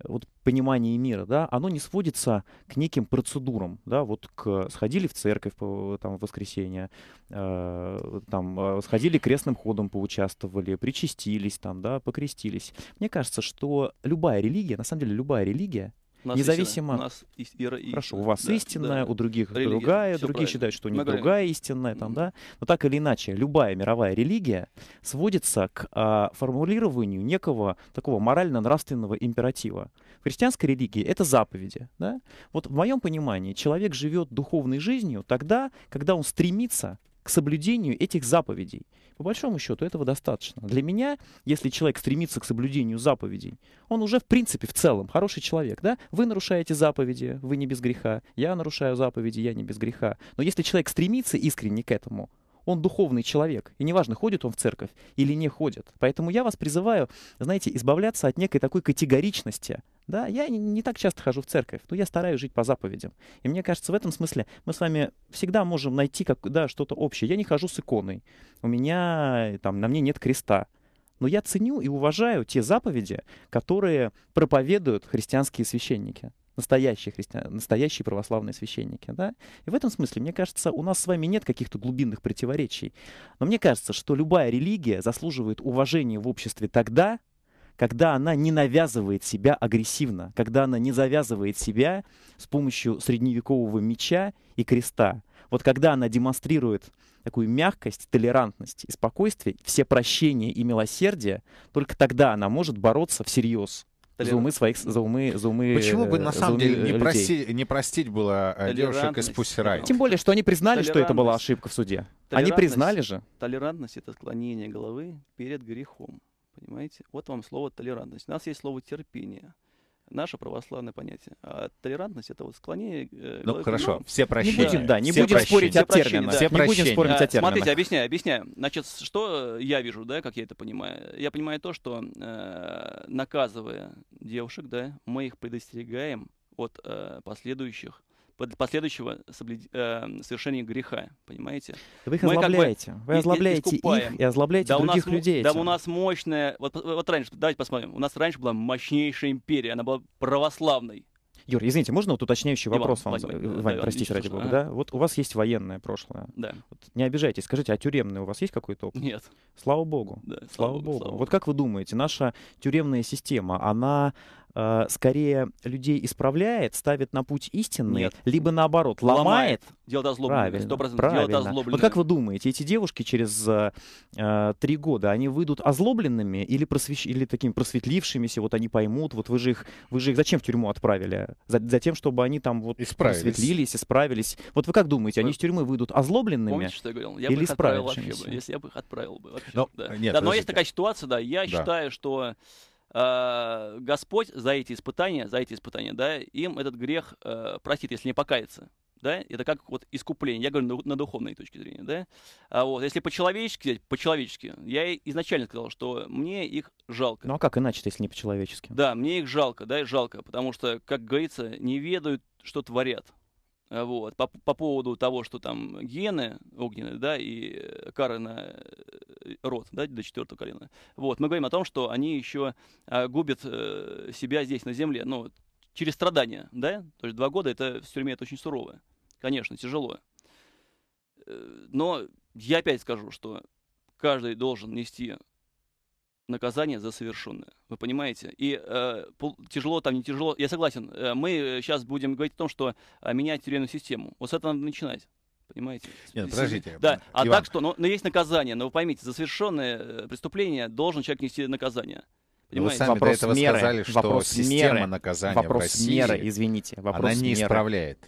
э, вот, понимание мира, да, оно не сводится к неким процедурам, да, вот к сходили в церковь там в воскресенье, э, там э, сходили крестным ходом поучаствовали, причастились там, да, покрестились. Мне кажется, что любая религия, на самом деле любая религия, нас независимо. нас и, и, Хорошо, у вас да, истинная, да, у других религия, другая, другие правильно. считают, что у них другая истинная, там, да. Но так или иначе, любая мировая религия сводится к а, формулированию некого такого морально-нравственного императива. В христианской религии это заповеди, да. Вот в моем понимании человек живет духовной жизнью тогда, когда он стремится соблюдению этих заповедей. По большому счету этого достаточно. Для меня, если человек стремится к соблюдению заповедей, он уже в принципе в целом хороший человек. Да? Вы нарушаете заповеди, вы не без греха. Я нарушаю заповеди, я не без греха. Но если человек стремится искренне к этому, он духовный человек. И неважно, ходит он в церковь или не ходит. Поэтому я вас призываю, знаете, избавляться от некой такой категоричности. Да, я не так часто хожу в церковь, но я стараюсь жить по заповедям. И мне кажется, в этом смысле мы с вами всегда можем найти как, да, что-то общее. Я не хожу с иконой, у меня э, там на мне нет креста. Но я ценю и уважаю те заповеди, которые проповедуют христианские священники настоящие христиан, настоящие православные священники. Да? И в этом смысле, мне кажется, у нас с вами нет каких-то глубинных противоречий. Но мне кажется, что любая религия заслуживает уважения в обществе тогда, когда она не навязывает себя агрессивно, когда она не завязывает себя с помощью средневекового меча и креста. Вот когда она демонстрирует такую мягкость, толерантность и спокойствие, все прощения и милосердие, только тогда она может бороться всерьез за умы своих, за умы, за умы Почему бы э, на самом деле не, э, людей. не простить было э, девушек из Пусирай? Ну, Тем более, что они признали, что это была ошибка в суде. Они признали же. Толерантность — это склонение головы перед грехом. Понимаете? Вот вам слово толерантность. У нас есть слово терпение — наше православное понятие. А толерантность это вот склонение. Э, ну хорошо, ну, все прощения. Не будем, да, не все будем спорить о терминах. Да. Все не прощения. будем спорить о а, терминах. Смотрите, объясняю, объясняю. Значит, что я вижу, да, как я это понимаю? Я понимаю то, что э, наказывая девушек, да, мы их предостерегаем от э, последующих последующего соблюд... э, совершения греха, понимаете? Вы их Мы озлобляете, как бы вы озлобляете искупаем. их и озлобляете да других у нас, людей. Да этим. у нас мощная, вот, вот раньше, давайте посмотрим, у нас раньше была мощнейшая империя, она была православной. Юр, извините, можно вот уточняющий Иван, вопрос вам, Вань, Вань, Вань, Вань простите, ради бога, ага. да? Вот у вас есть военное прошлое. Да. Вот не обижайтесь, скажите, а тюремное у вас есть какой-то опыт? Нет. Слава богу. Да, слава, слава богу. богу. Слава вот как вы думаете, наша тюремная система, она Э, скорее людей исправляет, ставит на путь истинный, Нет. либо наоборот, ломает. ломает делает озлобленность. Правильно, правильно. Озлобленность. Вот как вы думаете, эти девушки через э, три года, они выйдут озлобленными или, просвещ... или такими просветлившимися, вот они поймут, вот вы же их, вы же их зачем в тюрьму отправили? За, за тем, чтобы они там вот исправились. просветлились, исправились. Вот вы как думаете, вы... они из тюрьмы выйдут озлобленными Помните, что я говорил? Я или бы исправившимися? если я бы их отправил бы. Вообще, но, ну, да. Нет, да, но есть такая ситуация, да, я да. считаю, что Э, Господь за эти испытания, за эти испытания, да, им этот грех э, простит, если не покаяться. Да? Это как вот искупление, я говорю на, на духовной точке зрения. Да? А вот, если по-человечески, по-человечески, я изначально сказал, что мне их жалко. Ну а как иначе, если не по-человечески? Да, мне их жалко, да, жалко, потому что, как говорится, не ведают, что творят. А, вот. По, по поводу того, что там гены огненные, да, и э, Карена э, рот, да, до четвертого колена. Вот. Мы говорим о том, что они еще а, губят э, себя здесь, на земле, ну, через страдания, да. То есть два года это в тюрьме это очень сурово. Конечно, тяжело. Но я опять скажу, что каждый должен нести наказание за совершенное. Вы понимаете? И э, тяжело там, не тяжело. Я согласен. Э, мы сейчас э, будем говорить о том, что э, менять тюремную систему. Вот с этого надо начинать. Понимаете? Нет, ну, подождите. Да. А так что, ну, но ну, есть наказание, но вы поймите, за совершенное преступление должен человек нести наказание. Ну, вы сами вопрос до этого меры, сказали, что вопрос система меры, наказания вопрос в России, меры, извините, вопрос она не меры. исправляет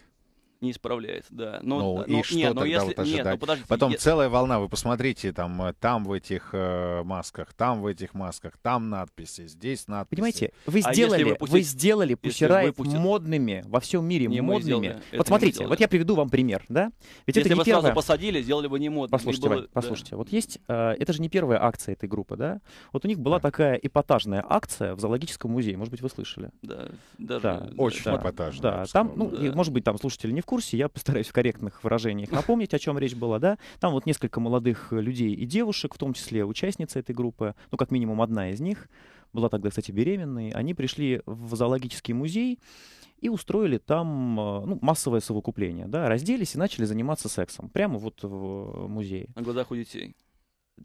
не исправляет, да. Но, ну, но, и что нет, тогда если, вот ожидать? Нет, ну, подождите, Потом я... целая волна, вы посмотрите, там, э, там в этих э, масках, там в этих масках, там надписи, здесь надписи. Понимаете, вы а сделали, а выпустить, вы сделали пушерай модными во всем мире, не модными. Сделали, вот смотрите, вот я приведу вам пример, да? Ведь если это не бы первая... сразу посадили, сделали бы не модными. Послушайте, было... Вань, послушайте, да. вот есть, э, это же не первая акция этой группы, да? Вот у них была да. такая эпатажная акция в зоологическом музее, может быть, вы слышали? Да, даже... Да, очень да, эпатажная. Да, там, ну, может быть, там слушатели не в курсе, я постараюсь в корректных выражениях напомнить, о чем речь была, да. Там вот несколько молодых э, людей и девушек, в том числе участницы этой группы, ну, как минимум одна из них, была тогда, кстати, беременной, они пришли в зоологический музей и устроили там э, ну, массовое совокупление, да, разделись и начали заниматься сексом прямо вот в музее. На глазах у детей.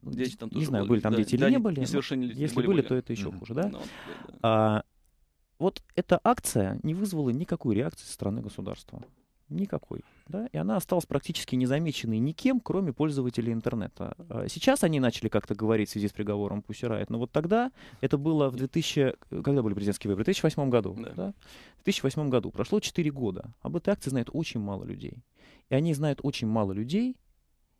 Ну, дети там тоже не знаю, были, были там да, дети или да, не были. Несовершеннолетние. Если были, были, то это еще угу. хуже, да? Но, ну, да, да. А, вот эта акция не вызвала никакой реакции со стороны государства. Никакой. Да? И она осталась практически незамеченной никем, кроме пользователей интернета. А сейчас они начали как-то говорить в связи с приговором Пусси Райт, но вот тогда это было в 2000... Когда были президентские выборы? В 2008 году. Да. Да? В 2008 году. Прошло 4 года. Об этой акции знает очень мало людей. И они знают очень мало людей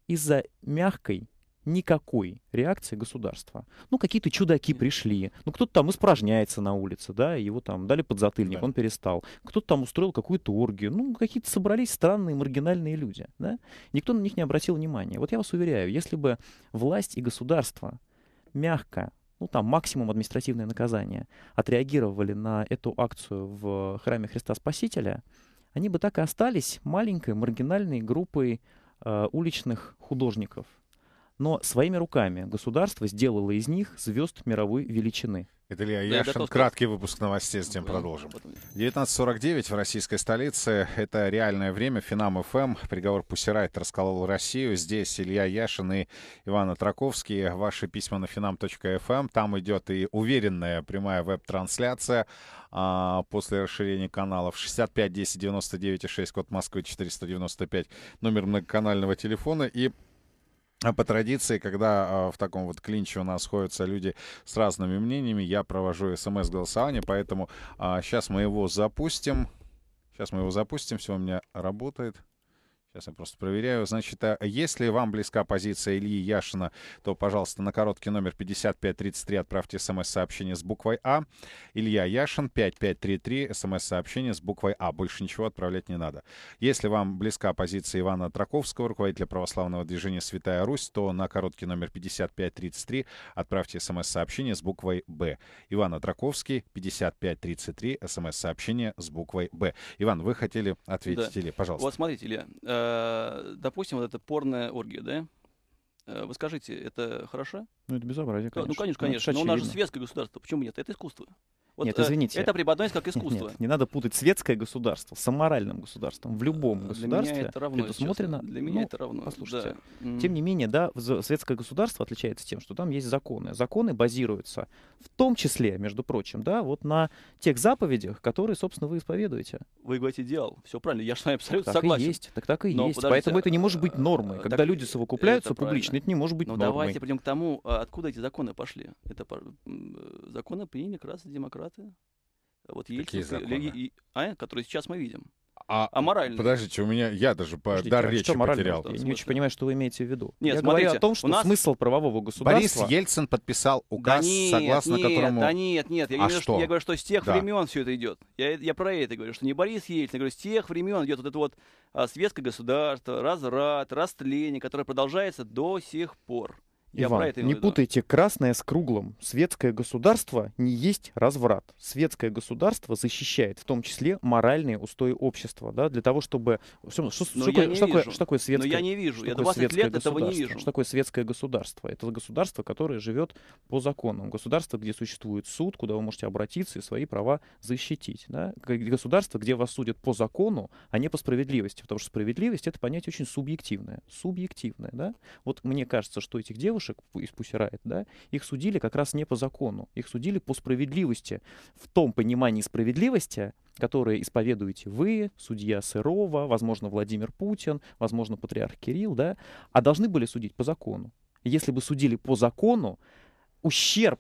из-за мягкой никакой реакции государства. Ну, какие-то чудаки пришли, ну, кто-то там испражняется на улице, да, его там дали подзатыльник, да. он перестал. Кто-то там устроил какую-то оргию, ну, какие-то собрались странные маргинальные люди, да. Никто на них не обратил внимания. Вот я вас уверяю, если бы власть и государство мягко ну, там, максимум административное наказание, отреагировали на эту акцию в храме Христа Спасителя, они бы так и остались маленькой маргинальной группой э, уличных художников, но своими руками государство сделало из них звезд мировой величины. Это Илья Яшин. Краткий выпуск новостей, затем продолжим. 19.49 в российской столице. Это реальное время. Финам ФМ. Эм. Приговор Пусирайт расколол Россию. Здесь Илья Яшин и Иван Атраковский. Ваши письма на финам.фм. Эм. Там идет и уверенная прямая веб-трансляция а, после расширения каналов. 65 10 99 6, код Москвы 495, номер многоканального телефона и а по традиции, когда а, в таком вот клинче у нас сходятся люди с разными мнениями, я провожу смс-голосование, поэтому сейчас а, мы его запустим. Сейчас мы его запустим, все у меня работает. Сейчас я просто проверяю. Значит, а если вам близка позиция Ильи Яшина, то, пожалуйста, на короткий номер 5533 отправьте смс-сообщение с буквой А. Илья Яшин 5533, смс-сообщение с буквой А. Больше ничего отправлять не надо. Если вам близка позиция Ивана Траковского, руководителя православного движения «Святая Русь», то на короткий номер 5533 отправьте смс-сообщение с буквой Б. Ивана Траковский 5533, смс-сообщение с буквой Б. Иван, вы хотели ответить да. или, пожалуйста. Вот смотрите, Илья, э, Э, допустим, вот эта порная оргия, да? Э, вы скажите, это хорошо? Ну, это безобразие, ну, конечно. Ну, конечно, конечно. Но у нас же светское государство, почему нет? Это искусство. Вот, нет, э, извините. Это преподносится как [laughs] искусство. Нет, не надо путать светское государство с аморальным государством. В любом для государстве меня это равно, предусмотрено... Для меня ну, это равно. Послушайте. Да. Тем не менее, да, светское государство отличается тем, что там есть законы. Законы базируются в том числе, между прочим, да, вот на тех заповедях, которые, собственно, вы исповедуете. Вы говорите, делал. Все правильно. Я с вами абсолютно так согласен. Так и есть. Так так и Но есть. Поэтому это не может быть э, нормой. Э, Когда так люди совокупляются это публично, правильно. это не может быть Но нормой. давайте придем к тому, а откуда эти законы пошли. Это законы приняли как раз демократы препараты. Вот Какие законы? а, которые сейчас мы видим. А, а, а морально. Подождите, у меня я даже по Подождите, дар а речи потерял. Что? Я не очень понимаю, что вы имеете в виду. Нет, я смотрите, говорю о том, что нас... смысл правового государства. Борис Ельцин подписал указ, да нет, согласно нет, которому. Да нет, нет, я, а что? Что, я говорю, что с тех да. времен все это идет. Я, я про это говорю, что не Борис Ельцин, я говорю, с тех времен идет вот это вот а, светское государство, разврат, растление, которое продолжается до сих пор. Я Иван, это не путайте красное с круглым. Светское государство не есть разврат. Светское государство защищает в том числе моральные устои общества. Да, для того, чтобы... Что, что, что, такое, что, такое, что такое светское Но я не вижу. Я 20 лет этого не вижу. Что такое светское государство? Это государство, которое живет по законам. Государство, где существует суд, куда вы можете обратиться и свои права защитить. Да? Государство, где вас судят по закону, а не по справедливости. Потому что справедливость — это понятие очень субъективное. Субъективное, да? Вот мне кажется, что этих девушек девушек из Пусирает, да, их судили как раз не по закону, их судили по справедливости. В том понимании справедливости, которое исповедуете вы, судья Сырова, возможно, Владимир Путин, возможно, патриарх Кирилл, да, а должны были судить по закону. Если бы судили по закону, ущерб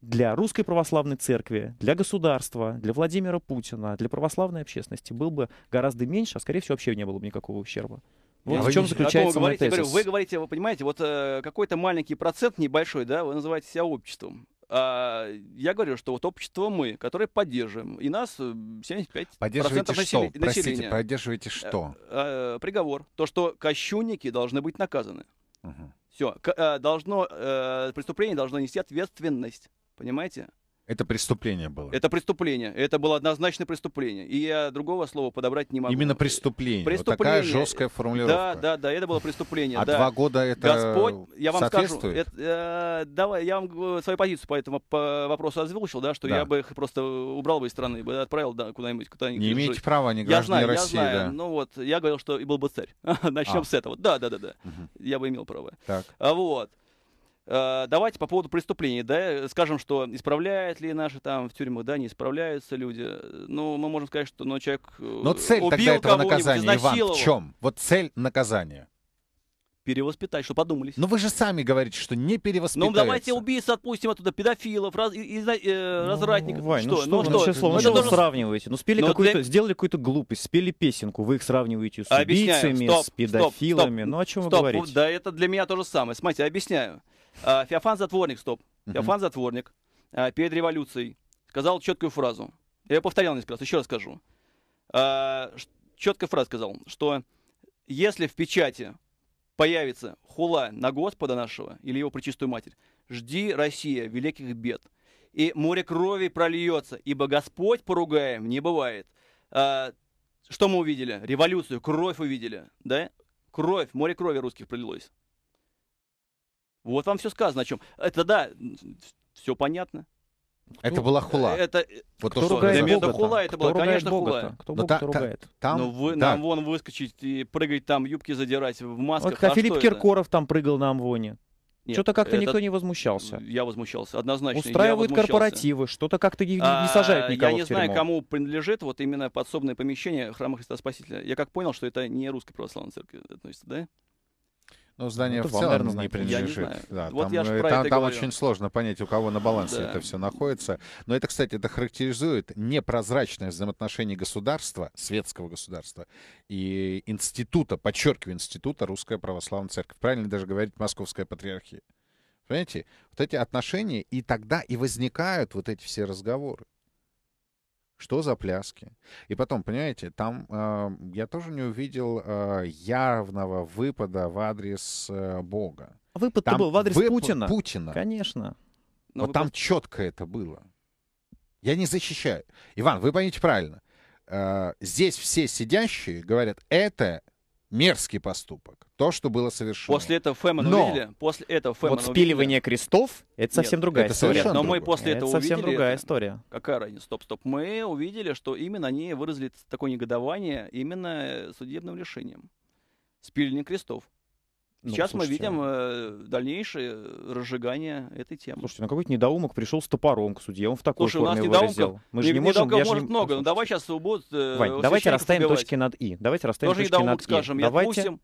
для русской православной церкви, для государства, для Владимира Путина, для православной общественности был бы гораздо меньше, а скорее всего вообще не было бы никакого ущерба. Вот а в чем заключается мой говорите, тезис. Говорю, вы говорите, вы понимаете, вот э, какой-то маленький процент небольшой, да, вы называете себя обществом. А я говорю, что вот общество мы, которое поддерживаем, и нас 75% э, поддерживаете населения. Э, что? Простите, поддерживаете что? Э, э, приговор. То, что кощунники должны быть наказаны. Угу. Все, э, должно, э, преступление должно нести ответственность. Понимаете? Это преступление было. Это преступление. Это было однозначное преступление. И я другого слова подобрать не могу. Именно преступление. преступление. Вот такая жесткая формулировка. Да, да, да, это было преступление. А да. два года это Господь, я вам скажу, это, э, давай, я вам свою позицию по этому по вопросу озвучил, да, что да. я бы их просто убрал бы из страны, бы отправил да, куда-нибудь. Куда нибудь не имеете права, не граждане я знаю, России. Я знаю, да. ну вот, я говорил, что и был бы царь. [laughs] Начнем а. с этого. Да, да, да, да. Угу. Я бы имел право. Так. А, вот. Э, давайте по поводу преступлений, да, э, скажем, что исправляют ли наши там в тюрьмах, да, не исправляются люди. Э, ну, мы можем сказать, что ну, человек Но цель убил тогда этого наказания, Иван, в чем? Вот цель наказания. Перевоспитать, что подумали. Но ну, вы же сами говорите, что не перевоспитать. Ну давайте убийц отпустим оттуда, педофилов, раз, и, и, э, разратников. Ну, Вань, что? ну что, ну, вы что? Число, ну, что должен... сравниваете? Ну спели ну, какую-то, для... сделали какую-то глупость, спели песенку, вы их сравниваете с объясняю. убийцами, стоп, с педофилами. Стоп, стоп, ну о чем стоп, вы говорите? Да это для меня то же самое. Смотрите, объясняю. А, Феофан Затворник, стоп. Феофан Затворник а, перед революцией сказал четкую фразу. Я повторял несколько раз, еще раз скажу. А, четкая фраза сказал, что если в печати появится хула на Господа нашего или его пречистую матерь, жди, Россия, великих бед. И море крови прольется, ибо Господь поругаем не бывает. что мы увидели? Революцию, кровь увидели, да? Кровь, море крови русских пролилось. Вот вам все сказано о чем. Это да, все понятно. Кто? Это ну, была хула. Это, э, вот кто то, что ругает Бога это хула, это кто была, конечно, Бога хула. Кто Бога-то та, ругает? Там, Но вы, да. на Амвон выскочить и прыгать там, юбки задирать в масках. Вот, а Филипп Киркоров это? там прыгал на Амвоне. Что-то как-то никто не возмущался. Я возмущался, однозначно. Устраивают корпоративы, что-то как-то не, не а, сажают никого Я не знаю, кому принадлежит вот именно подсобное помещение храма Христа Спасителя. Я как понял, что это не русской православной церкви относится, да? Ну, ну, здание ну, фонарно не принадлежит. Я не да, вот там, я э, про там, это там очень сложно понять, у кого на балансе да. это все находится. Но это, кстати, это характеризует непрозрачное взаимоотношение государства, светского государства, и института, подчеркиваю, института Русская Православная Церковь. Правильно даже говорить Московская Патриархия. Понимаете? Вот эти отношения, и тогда и возникают вот эти все разговоры. Что за пляски? И потом, понимаете, там э, я тоже не увидел э, явного выпада в адрес э, Бога. Выпад-то был в адрес вып... Путина. Путина. Конечно. Но, Но выпад... там четко это было. Я не защищаю. Иван, вы поймите правильно. Э, здесь все сидящие говорят, это мерзкий поступок. То, что было совершено. После этого Фэмон но... увидели? После этого Фэмон Вот спиливание увидели. крестов, это Нет, совсем другая это история. Нет, но мы после это этого совсем увидели... другая история. Какая разница? Стоп, стоп. Мы увидели, что именно они выразили такое негодование именно судебным решением. Спиливание крестов. Ну, сейчас ну, слушайте, мы видим э, дальнейшее разжигание этой темы. Слушайте, ну какой-то недоумок пришел с топором к судье, он в такой Слушай, форме у нас выразил. Мы не, же не можем... Я может не... много, но давай сейчас будут... Э, Вань, давайте расставим убивать. точки над «и». Давайте расставим Тоже точки над «и». Скажем, давайте... Отпустим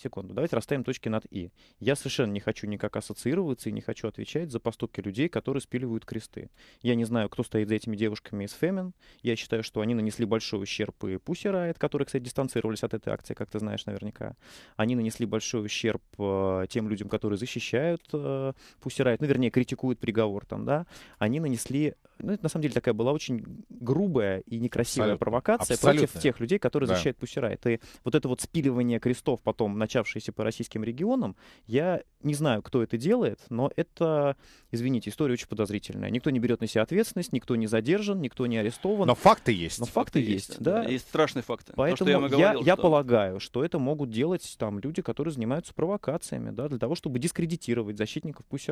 секунду, давайте расставим точки над «и». Я совершенно не хочу никак ассоциироваться и не хочу отвечать за поступки людей, которые спиливают кресты. Я не знаю, кто стоит за этими девушками из Фемин. Я считаю, что они нанесли большой ущерб и Пусси Райт, которые, кстати, дистанцировались от этой акции, как ты знаешь наверняка. Они нанесли большой ущерб э, тем людям, которые защищают э, Пусси Райт, ну, вернее, критикуют приговор там, да. Они нанесли ну, это на самом деле такая была очень грубая и некрасивая Абсолютно. провокация Абсолютно. против тех людей, которые да. защищают Пусси Райт. И вот это вот спиливание крестов потом на начавшиеся по российским регионам. Я не знаю, кто это делает, но это, извините, история очень подозрительная. Никто не берет на себя ответственность, никто не задержан, никто не арестован. Но факты есть. Но факты, факты есть, да. Есть страшные факты. Поэтому То, я, говорил, я, что... я полагаю, что это могут делать там люди, которые занимаются провокациями, да, для того, чтобы дискредитировать защитников Пусси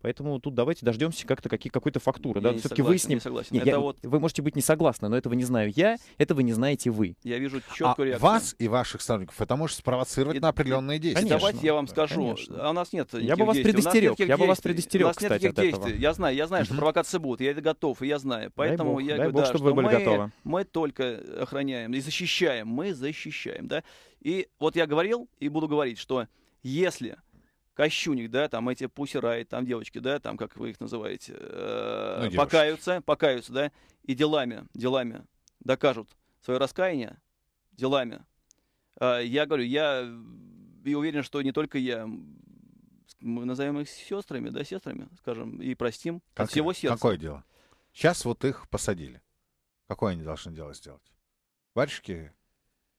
Поэтому тут давайте дождемся как-то какие, какой-то фактуры. Я да? Все-таки выясним. Не согласен. Не, это я, вот... Вы можете быть не согласны, но этого не знаю я, этого не знаете вы. Я вижу четкую а реакцию. вас и ваших сторонников это может спровоцировать и на определенные действия. Конечно, Давайте я вам скажу. Конечно. У нас нет Я бы вас действий. предостерег. Я бы вас предостерег, кстати, нет от действий. Я знаю, я знаю, что провокации будут. Я это готов, и я знаю. Поэтому бог, я говорю, бог, да, что мы, готовы. мы только охраняем и защищаем. Мы защищаем, да. И вот я говорил и буду говорить, что если Кощуник, да, там эти пусирай, там девочки, да, там, как вы их называете, э, ну, покаются, покаются, да, и делами, делами докажут свое раскаяние, делами, а, я говорю, я э, и уверен, что не только я, мы назовем их сестрами, да, сестрами, скажем, и простим как, от всего сердца. Какое дело? Сейчас вот их посадили. Какое они должны дело сделать? Варежки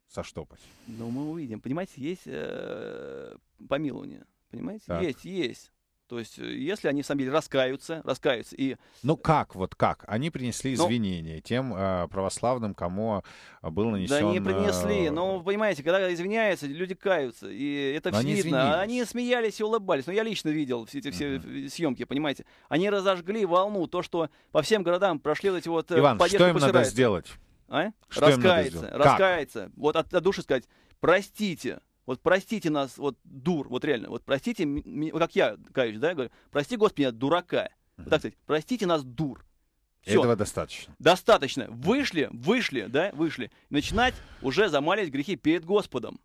соштопать? Ну, мы увидим. Понимаете, есть э, помилование. Понимаете? Так. Есть, есть. То есть, э, если они, сами раскаются, раскаются и... Ну как, вот как? Они принесли ну, извинения ну, тем э, православным, кому э, был нанесен... Да они принесли, э, но ну, вы понимаете, когда извиняются, люди каются, и это все они видно. Они смеялись и улыбались, но ну, я лично видел все эти все uh-huh. съемки, понимаете? Они разожгли волну, то, что по всем городам прошли эти вот... Иван, а? что им надо сделать? А? Что раскаяться, им надо сделать? раскаяться. Как? Вот от, от души сказать, простите, вот простите нас, вот дур, вот реально, вот простите, вот как я каюсь, да, я говорю, прости, Господи, я дурака. Вот так сказать, простите нас, дур. Все. Этого достаточно. Достаточно. Вышли, вышли, да, вышли. Начинать уже замалить грехи перед Господом.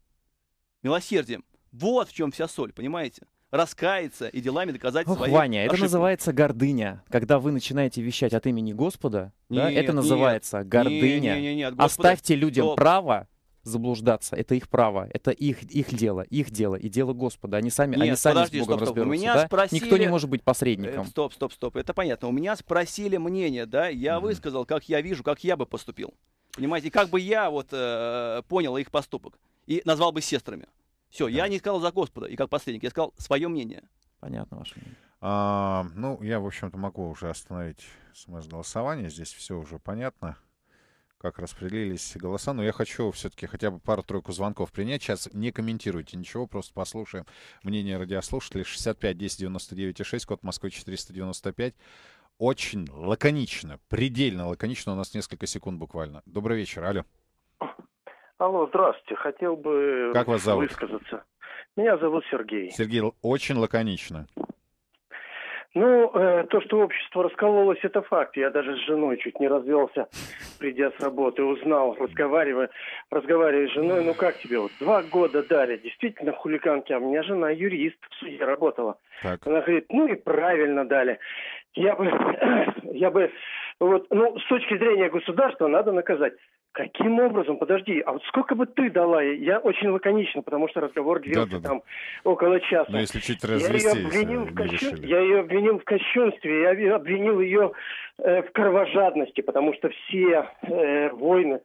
Милосердием. Вот в чем вся соль, понимаете? раскаяться и делами доказать Ох, свои Ваня, ошибки. это называется гордыня. Когда вы начинаете вещать от имени Господа, нет, да, это называется нет, гордыня. Нет, нет, нет, Господа, Оставьте людям то... право заблуждаться, это их право, это их, их дело, их дело и дело Господа. Они сами, Нет, они сами подожди, с Богом стоп, стоп. разберутся. У меня да? спросили... Никто не может быть посредником. Э, стоп, стоп, стоп, это понятно. У меня спросили мнение, да, я mm-hmm. высказал, как я вижу, как я бы поступил. Понимаете, и как бы я вот э, понял их поступок и назвал бы сестрами. Все, да. я не сказал за Господа и как посредник, я сказал свое мнение. Понятно ваше мнение. А, ну, я, в общем-то, могу уже остановить смс голосование. здесь все уже понятно как распределились голоса. Но я хочу все-таки хотя бы пару-тройку звонков принять. Сейчас не комментируйте ничего, просто послушаем мнение радиослушателей. 65 10 99 6, код Москвы 495. Очень лаконично, предельно лаконично. У нас несколько секунд буквально. Добрый вечер, алло. Алло, здравствуйте. Хотел бы как вас зовут? высказаться. Меня зовут Сергей. Сергей, очень лаконично. Ну, э, то, что общество раскололось, это факт. Я даже с женой чуть не развелся, придя с работы, узнал, разговаривая, разговаривая с женой, ну как тебе, вот два года дали, действительно хулиганки, а у меня жена юрист, в суде работала. Так. Она говорит, ну и правильно дали. Я бы, [clears throat] я бы, вот, ну, с точки зрения государства надо наказать. Каким образом? Подожди, а вот сколько бы ты дала? Я очень лаконично, потому что разговор длился да, да, да. там около часа. Но если чуть развестись, я э, ее обвинил, в кощу... я ее обвинил в кощунстве, я обвинил ее э, в кровожадности, потому что все э, войны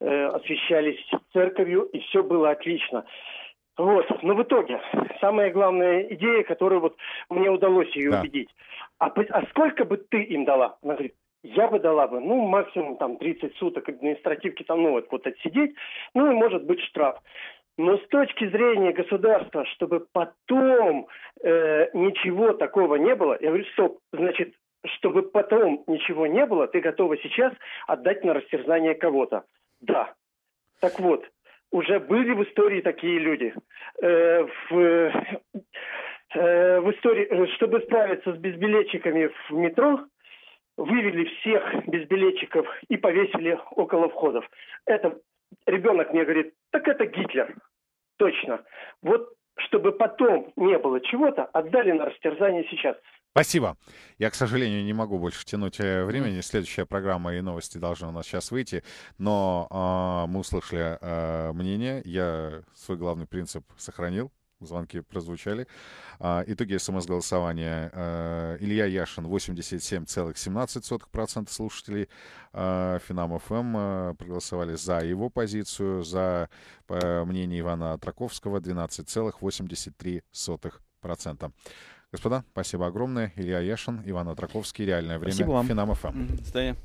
э, освещались церковью, и все было отлично. Вот, но в итоге, самая главная идея, которую вот мне удалось ее да. убедить. А, а сколько бы ты им дала? Она говорит, я бы дала бы, ну, максимум там 30 суток административки там, ну, вот, вот отсидеть, ну, и может быть штраф. Но с точки зрения государства, чтобы потом э, ничего такого не было, я говорю, стоп, значит, чтобы потом ничего не было, ты готова сейчас отдать на растерзание кого-то. Да. Так вот, уже были в истории такие люди. Э, в, э, в истории, э, чтобы справиться с безбилетчиками в метро, вывели всех без билетчиков и повесили около входов. Это ребенок мне говорит, так это Гитлер. Точно. Вот чтобы потом не было чего-то, отдали на растерзание сейчас. Спасибо. Я, к сожалению, не могу больше тянуть э, времени. Следующая программа и новости должны у нас сейчас выйти. Но э, мы услышали э, мнение. Я свой главный принцип сохранил звонки прозвучали. А, итоги смс-голосования. А, Илья Яшин 87,17% слушателей а, Финам ФМ эм, а, проголосовали за его позицию, за мнение Ивана Траковского 12,83%. Господа, спасибо огромное. Илья Яшин, Иван Атраковский. Реальное время. Спасибо вам. Финам ФМ.